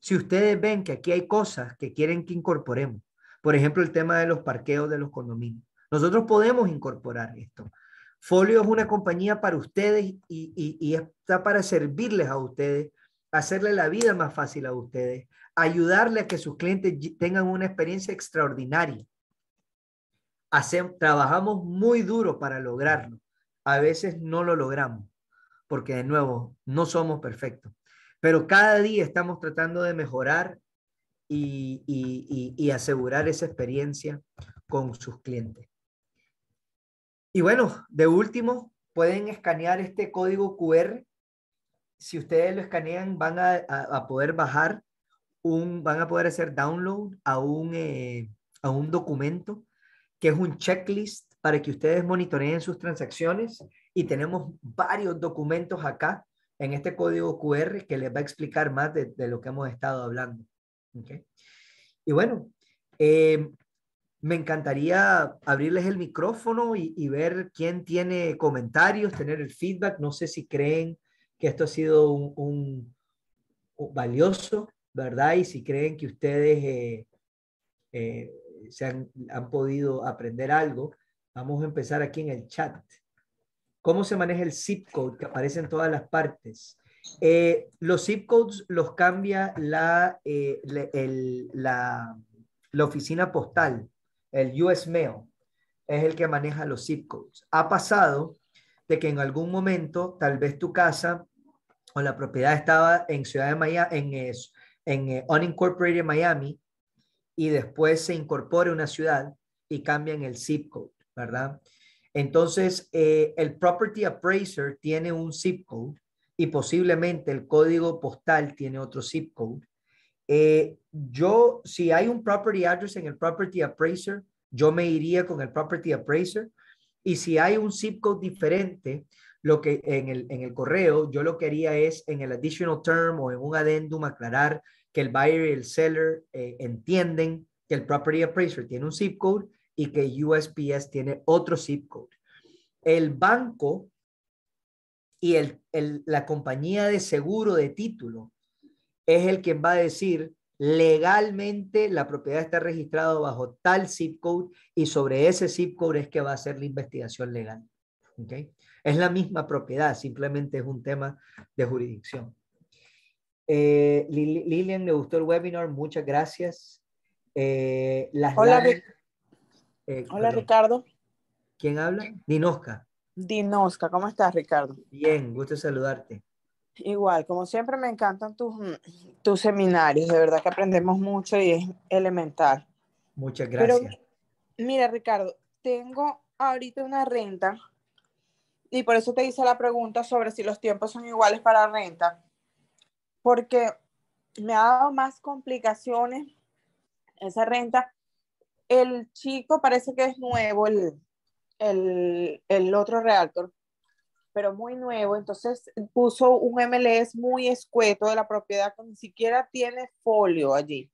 si ustedes ven que aquí hay cosas que quieren que incorporemos. Por ejemplo, el tema de los parqueos de los condominios. Nosotros podemos incorporar esto. Folio es una compañía para ustedes y, está para servirles a ustedes, hacerle la vida más fácil a ustedes, ayudarle a que sus clientes tengan una experiencia extraordinaria trabajamos muy duro para lograrlo. A veces no lo logramos, porque de nuevo, no somos perfectos. Pero cada día estamos tratando de mejorar y, asegurar esa experiencia con sus clientes. Y bueno, de último, pueden escanear este código QR. Si ustedes lo escanean, van a, poder bajar un, van a poder hacer download a un, eh, a un documento que es un checklist para que ustedes monitoreen sus transacciones y tenemos varios documentos acá en este código QR que les va a explicar más de, lo que hemos estado hablando. Y bueno, eh, me encantaría abrirles el micrófono y, ver quién tiene comentarios, tener el feedback. No sé si creen que esto ha sido un, valioso, ¿verdad? Y si creen que ustedes eh, eh, eh, se han, podido aprender algo. Vamos a empezar aquí en el chat. ¿Cómo se maneja el zip code que aparece en todas las partes? Eh, los zip codes los cambia la, eh, la, oficina postal, el US Mail, es el que maneja los zip codes. Ha pasado de que en algún momento, tal vez tu casa o la propiedad estaba en Ciudad de Miami, en, en Unincorporated Miami, y después se incorpore una ciudad y cambian el zip code, ¿verdad? Entonces, eh, el property appraiser tiene un zip code y posiblemente el código postal tiene otro zip code. Eh, yo, si hay un property address en el property appraiser, yo me iría con el property appraiser. Y si hay un zip code diferente, lo que en el, en el correo, yo lo que haría es en el additional term o en un adendum aclarar que el buyer y el seller eh, entienden que el property appraiser tiene un zip code y que USPS tiene otro zip code. El banco y el, la compañía de seguro de título es el quien va a decir legalmente la propiedad está registrada bajo tal zip code y sobre ese zip code es que va a ser la investigación legal. ¿Okay? Es la misma propiedad, simplemente es un tema de jurisdicción. Eh, Lilian, me gustó el webinar, muchas gracias. Eh, hola, eh, Hola Ricardo. ¿Quién habla? Dinosca. Dinosca, ¿cómo estás, Ricardo? Bien, gusto saludarte. Igual, como siempre me encantan tus, mm, seminarios, de verdad que aprendemos mucho y es elemental. Muchas gracias. mira, Ricardo, tengo ahorita una renta y por eso te hice la pregunta sobre si los tiempos son iguales para renta porque me ha dado más complicaciones esa renta. El chico parece que es nuevo, el, el, el otro realtor, pero muy nuevo. Entonces puso un MLS muy escueto de la propiedad que ni siquiera tiene folio allí.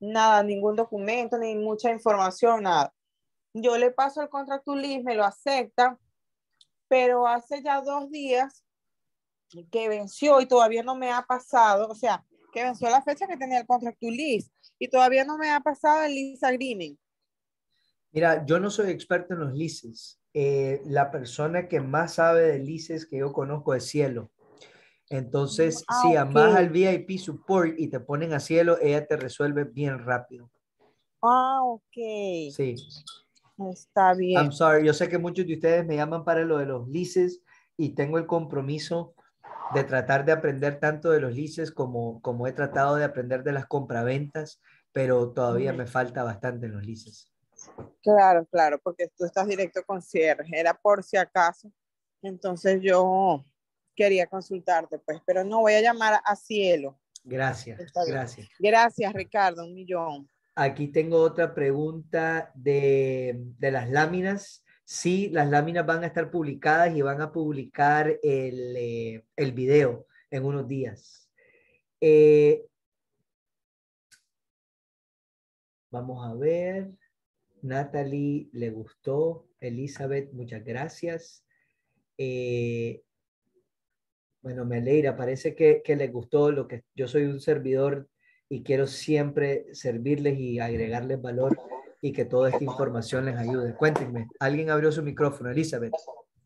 Nada, ningún documento, ni mucha información, nada. Yo le paso el contrato me lo acepta, pero hace ya dos días que venció y todavía no me ha pasado, o sea, que venció la fecha que tenía el contract to y todavía no me ha pasado el lease agreement. Mira, yo no soy experto en los leases. Eh, la persona que más sabe de leases que yo conozco es Cielo. Entonces, ah, si amas al VIP support y te ponen a Cielo, ella te resuelve bien rápido. Ah, ok. Sí. Está bien. I'm sorry, yo sé que muchos de ustedes me llaman para lo de los leases y tengo el compromiso de tratar de aprender tanto de los lices como, como he tratado de aprender de las compraventas, pero todavía me falta bastante en los lices. Claro, claro, porque tú estás directo con cierre, era por si acaso. Entonces yo quería consultarte, pues, pero no voy a llamar a cielo. Gracias, gracias. Gracias, Ricardo, un millón. Aquí tengo otra pregunta de, de las láminas. Sí, las láminas van a estar publicadas y van a publicar el, eh, video en unos días. Eh, vamos a ver. Natalie, le gustó. Elizabeth, muchas gracias. Eh, bueno, Meleira, parece que, que les gustó lo que yo soy un servidor y quiero siempre servirles y agregarles valor y que toda esta información les ayude. Cuéntenme, alguien abrió su micrófono, Elizabeth.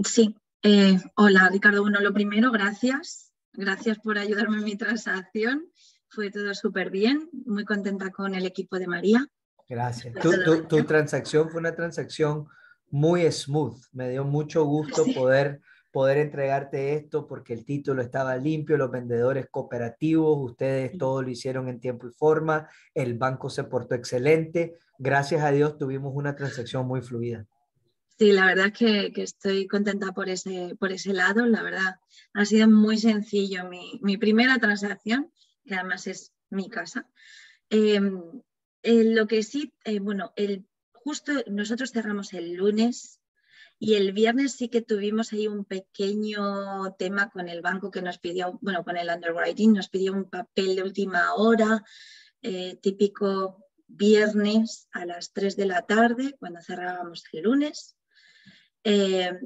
Sí, eh, hola Ricardo. Bueno, lo primero, gracias. Gracias por ayudarme en mi transacción. Fue todo súper bien. Muy contenta con el equipo de María. Gracias. Pues tu, transacción fue una transacción muy smooth. Me dio mucho gusto poder poder entregarte esto porque el título estaba limpio, los vendedores cooperativos, ustedes todo lo hicieron en tiempo y forma, el banco se portó excelente, gracias a Dios tuvimos una transacción muy fluida. Sí, la verdad es que, estoy contenta por ese, por ese lado, la verdad ha sido muy sencillo mi, primera transacción, que además es mi casa. Em, eh, lo que sí, eh, bueno, el, justo nosotros cerramos el lunes y el viernes sí que tuvimos ahí un pequeño tema con el banco que nos pidió, bueno, con el underwriting, nos pidió un papel de última hora, eh, típico viernes a las 3 de la tarde, cuando cerrábamos el lunes. Eh,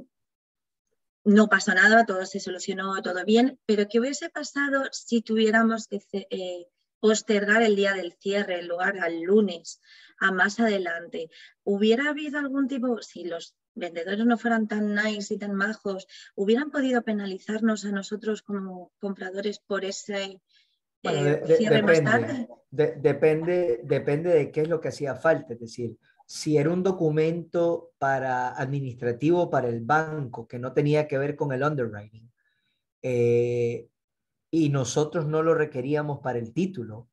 no pasó nada, todo se solucionó, todo bien, pero ¿qué hubiese pasado si tuviéramos que eh, postergar el día del cierre en lugar al lunes, a más adelante? ¿Hubiera habido algún tipo, si los vendedores no fueran tan nice y tan majos, hubieran podido penalizarnos a nosotros como compradores por ese eh, cierre más depende, tarde? depende, de qué es lo que hacía falta, es decir, si era un documento para administrativo para el banco que no tenía que ver con el underwriting eh, y nosotros no lo requeríamos para el título,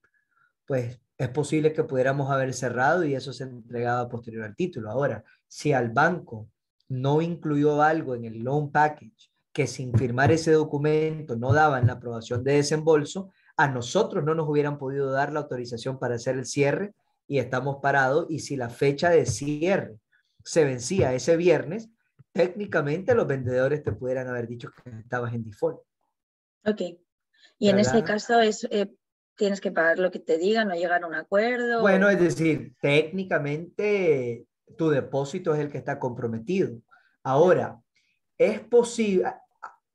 pues es posible que pudiéramos haber cerrado y eso se entregaba posterior al título. Ahora, si al banco no incluyó algo en el loan package que sin firmar ese documento no daban la aprobación de desembolso, a nosotros no nos hubieran podido dar la autorización para hacer el cierre y estamos parados. Y si la fecha de cierre se vencía ese viernes, técnicamente los vendedores te pudieran haber dicho que estabas en default. Ok. Y en ese caso es, eh, tienes que pagar lo que te digan, no llegar a un acuerdo. Bueno, es decir, técnicamente tu depósito es el que está comprometido. Ahora, es posible,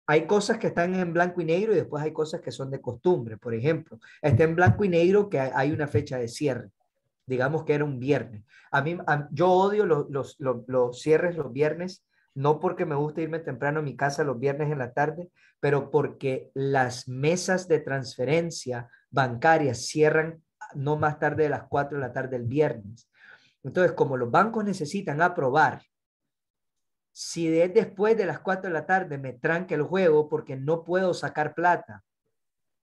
hay cosas que están en blanco y negro y después hay cosas que son de costumbre. Por ejemplo, está en blanco y negro que hay una fecha de cierre. Digamos que era un viernes. A mí, yo odio los, cierres los viernes, no porque me guste irme temprano a mi casa los viernes en la tarde, pero porque las mesas de transferencia bancarias cierran no más tarde de las 4 de la tarde el viernes. Entonces, como los bancos necesitan aprobar, si después de las 4 de la tarde me tranque el juego porque no puedo sacar plata,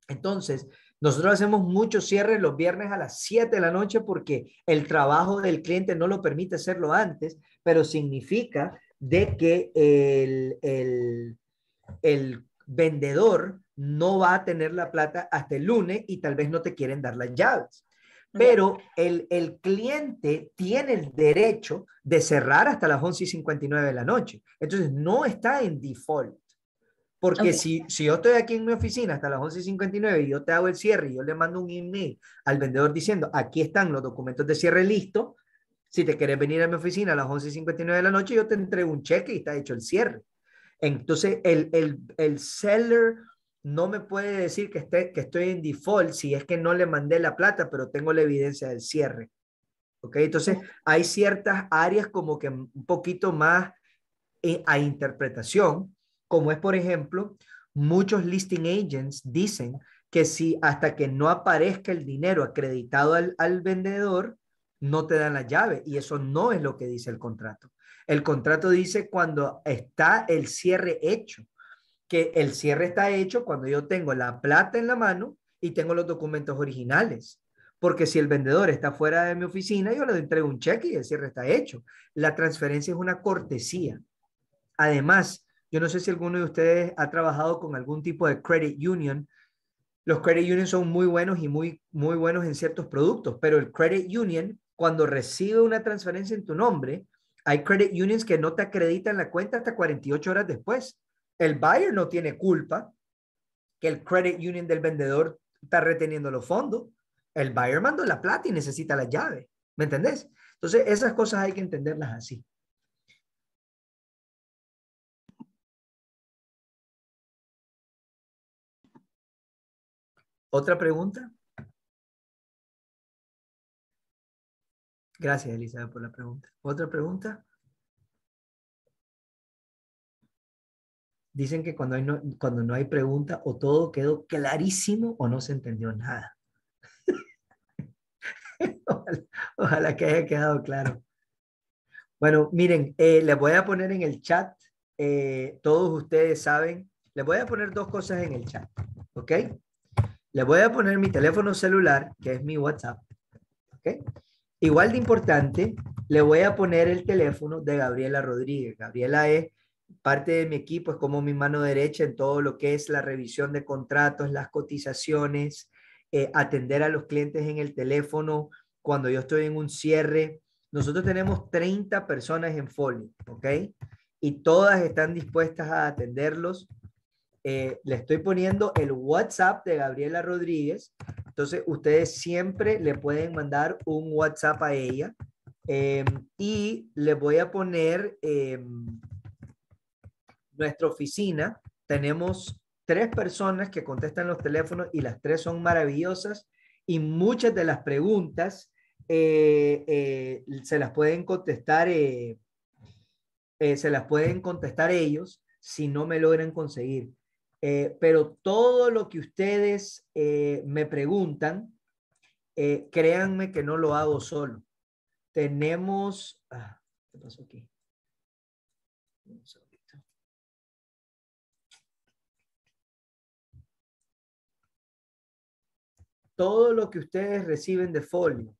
entonces nosotros hacemos muchos cierres los viernes a las 7 de la noche porque el trabajo del cliente no lo permite hacerlo antes, pero significa de que el, el, el vendedor no va a tener la plata hasta el lunes y tal vez no te quieren dar las llaves pero el, el, cliente tiene el derecho de cerrar hasta las 11 y 59 de la noche. Entonces, no está en default. Porque si, si yo estoy aquí en mi oficina hasta las 11 y 59 y yo te hago el cierre y yo le mando un email al vendedor diciendo, aquí están los documentos de cierre listos, si te quieres venir a mi oficina a las 11 y 59 de la noche, yo te entrego un cheque y está hecho el cierre. Entonces, el, el, el seller no me puede decir que, que estoy en default si es que no le mandé la plata, pero tengo la evidencia del cierre. Entonces, hay ciertas áreas como que un poquito más eh, a interpretación, como es, por ejemplo, muchos listing agents dicen que si hasta que no aparezca el dinero acreditado al vendedor, no te dan la llave. Y eso no es lo que dice el contrato. El contrato dice cuando está el cierre hecho que el cierre está hecho cuando yo tengo la plata en la mano y tengo los documentos originales. Porque si el vendedor está fuera de mi oficina, yo le entrego un cheque y el cierre está hecho. La transferencia es una cortesía. Además, yo no sé si alguno de ustedes ha trabajado con algún tipo de credit union. Los credit unions son muy buenos y muy, muy buenos en ciertos productos, pero el credit union, cuando recibe una transferencia en tu nombre, hay credit unions que no te acreditan la cuenta hasta 48 horas después el buyer no tiene culpa que el credit union del vendedor está reteniendo los fondos. El buyer mandó la plata y necesita la llave. ¿Me entendés? Entonces, esas cosas hay que entenderlas así. ¿Otra pregunta? Gracias, Elizabeth, por la pregunta. ¿Otra pregunta? Dicen que cuando, no, cuando no hay pregunta o todo quedó clarísimo o no se entendió nada. ojalá, que haya quedado claro. Bueno, miren, eh, les voy a poner en el chat, eh, todos ustedes saben, les voy a poner dos cosas en el chat, ¿ok? Les voy a poner mi teléfono celular, que es mi WhatsApp, ¿ok? Igual de importante, le voy a poner el teléfono de Gabriela Rodríguez. Gabriela es parte de mi equipo es como mi mano derecha en todo lo que es la revisión de contratos, las cotizaciones, eh, atender a los clientes en el teléfono cuando yo estoy en un cierre. Nosotros tenemos 30 personas en folio, ¿ok? Y todas están dispuestas a atenderlos. Eh, le estoy poniendo el WhatsApp de Gabriela Rodríguez. Entonces, ustedes siempre le pueden mandar un WhatsApp a ella. Em, y le voy a poner em, nuestra oficina tenemos tres personas que contestan los teléfonos y las tres son maravillosas y muchas de las preguntas eh, eh, se las pueden contestar eh, se las pueden contestar ellos si no me logran conseguir pero todo lo que ustedes me preguntan créanme que no lo hago solo tenemos ah, aquí todo lo que ustedes reciben de folio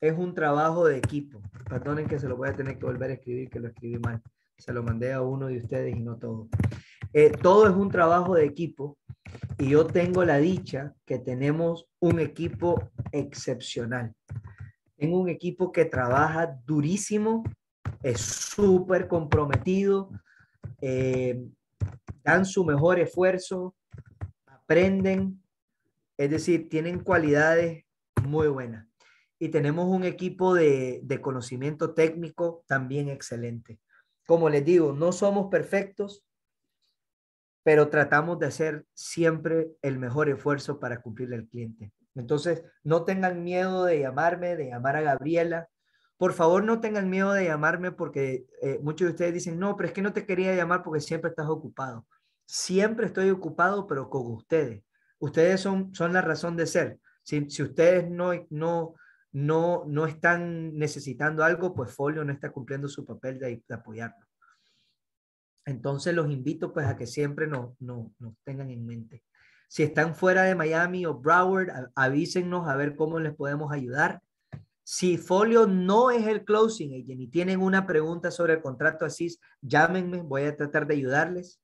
es un trabajo de equipo. Perdonen que se lo voy a tener que volver a escribir, que lo escribí mal. Se lo mandé a uno de ustedes y no todo. Eh, todo es un trabajo de equipo y yo tengo la dicha que tenemos un equipo excepcional. Tengo un equipo que trabaja durísimo, es súper comprometido, eh, dan su mejor esfuerzo, aprenden, es decir, tienen cualidades muy buenas. Y tenemos un equipo de, conocimiento técnico también excelente. Como les digo, no somos perfectos, pero tratamos de hacer siempre el mejor esfuerzo para cumplirle al cliente. Entonces, no tengan miedo de llamarme, de llamar a Gabriela. Por favor, no tengan miedo de llamarme porque eh, muchos de ustedes dicen, no, pero es que no te quería llamar porque siempre estás ocupado. Siempre estoy ocupado, pero con ustedes ustedes son, son la razón de ser. Si, ustedes no, no, no, no están necesitando algo, pues Folio no está cumpliendo su papel de, apoyarnos. Entonces los invito pues a que siempre nos, tengan en mente. Si están fuera de Miami o Broward, avísennos a ver cómo les podemos ayudar. Si Folio no es el closing agent y tienen una pregunta sobre el contrato ASIS, llámenme, voy a tratar de ayudarles.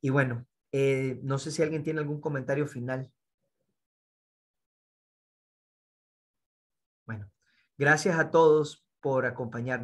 Y bueno, eh, no sé si alguien tiene algún comentario final. Bueno, gracias a todos por acompañarnos.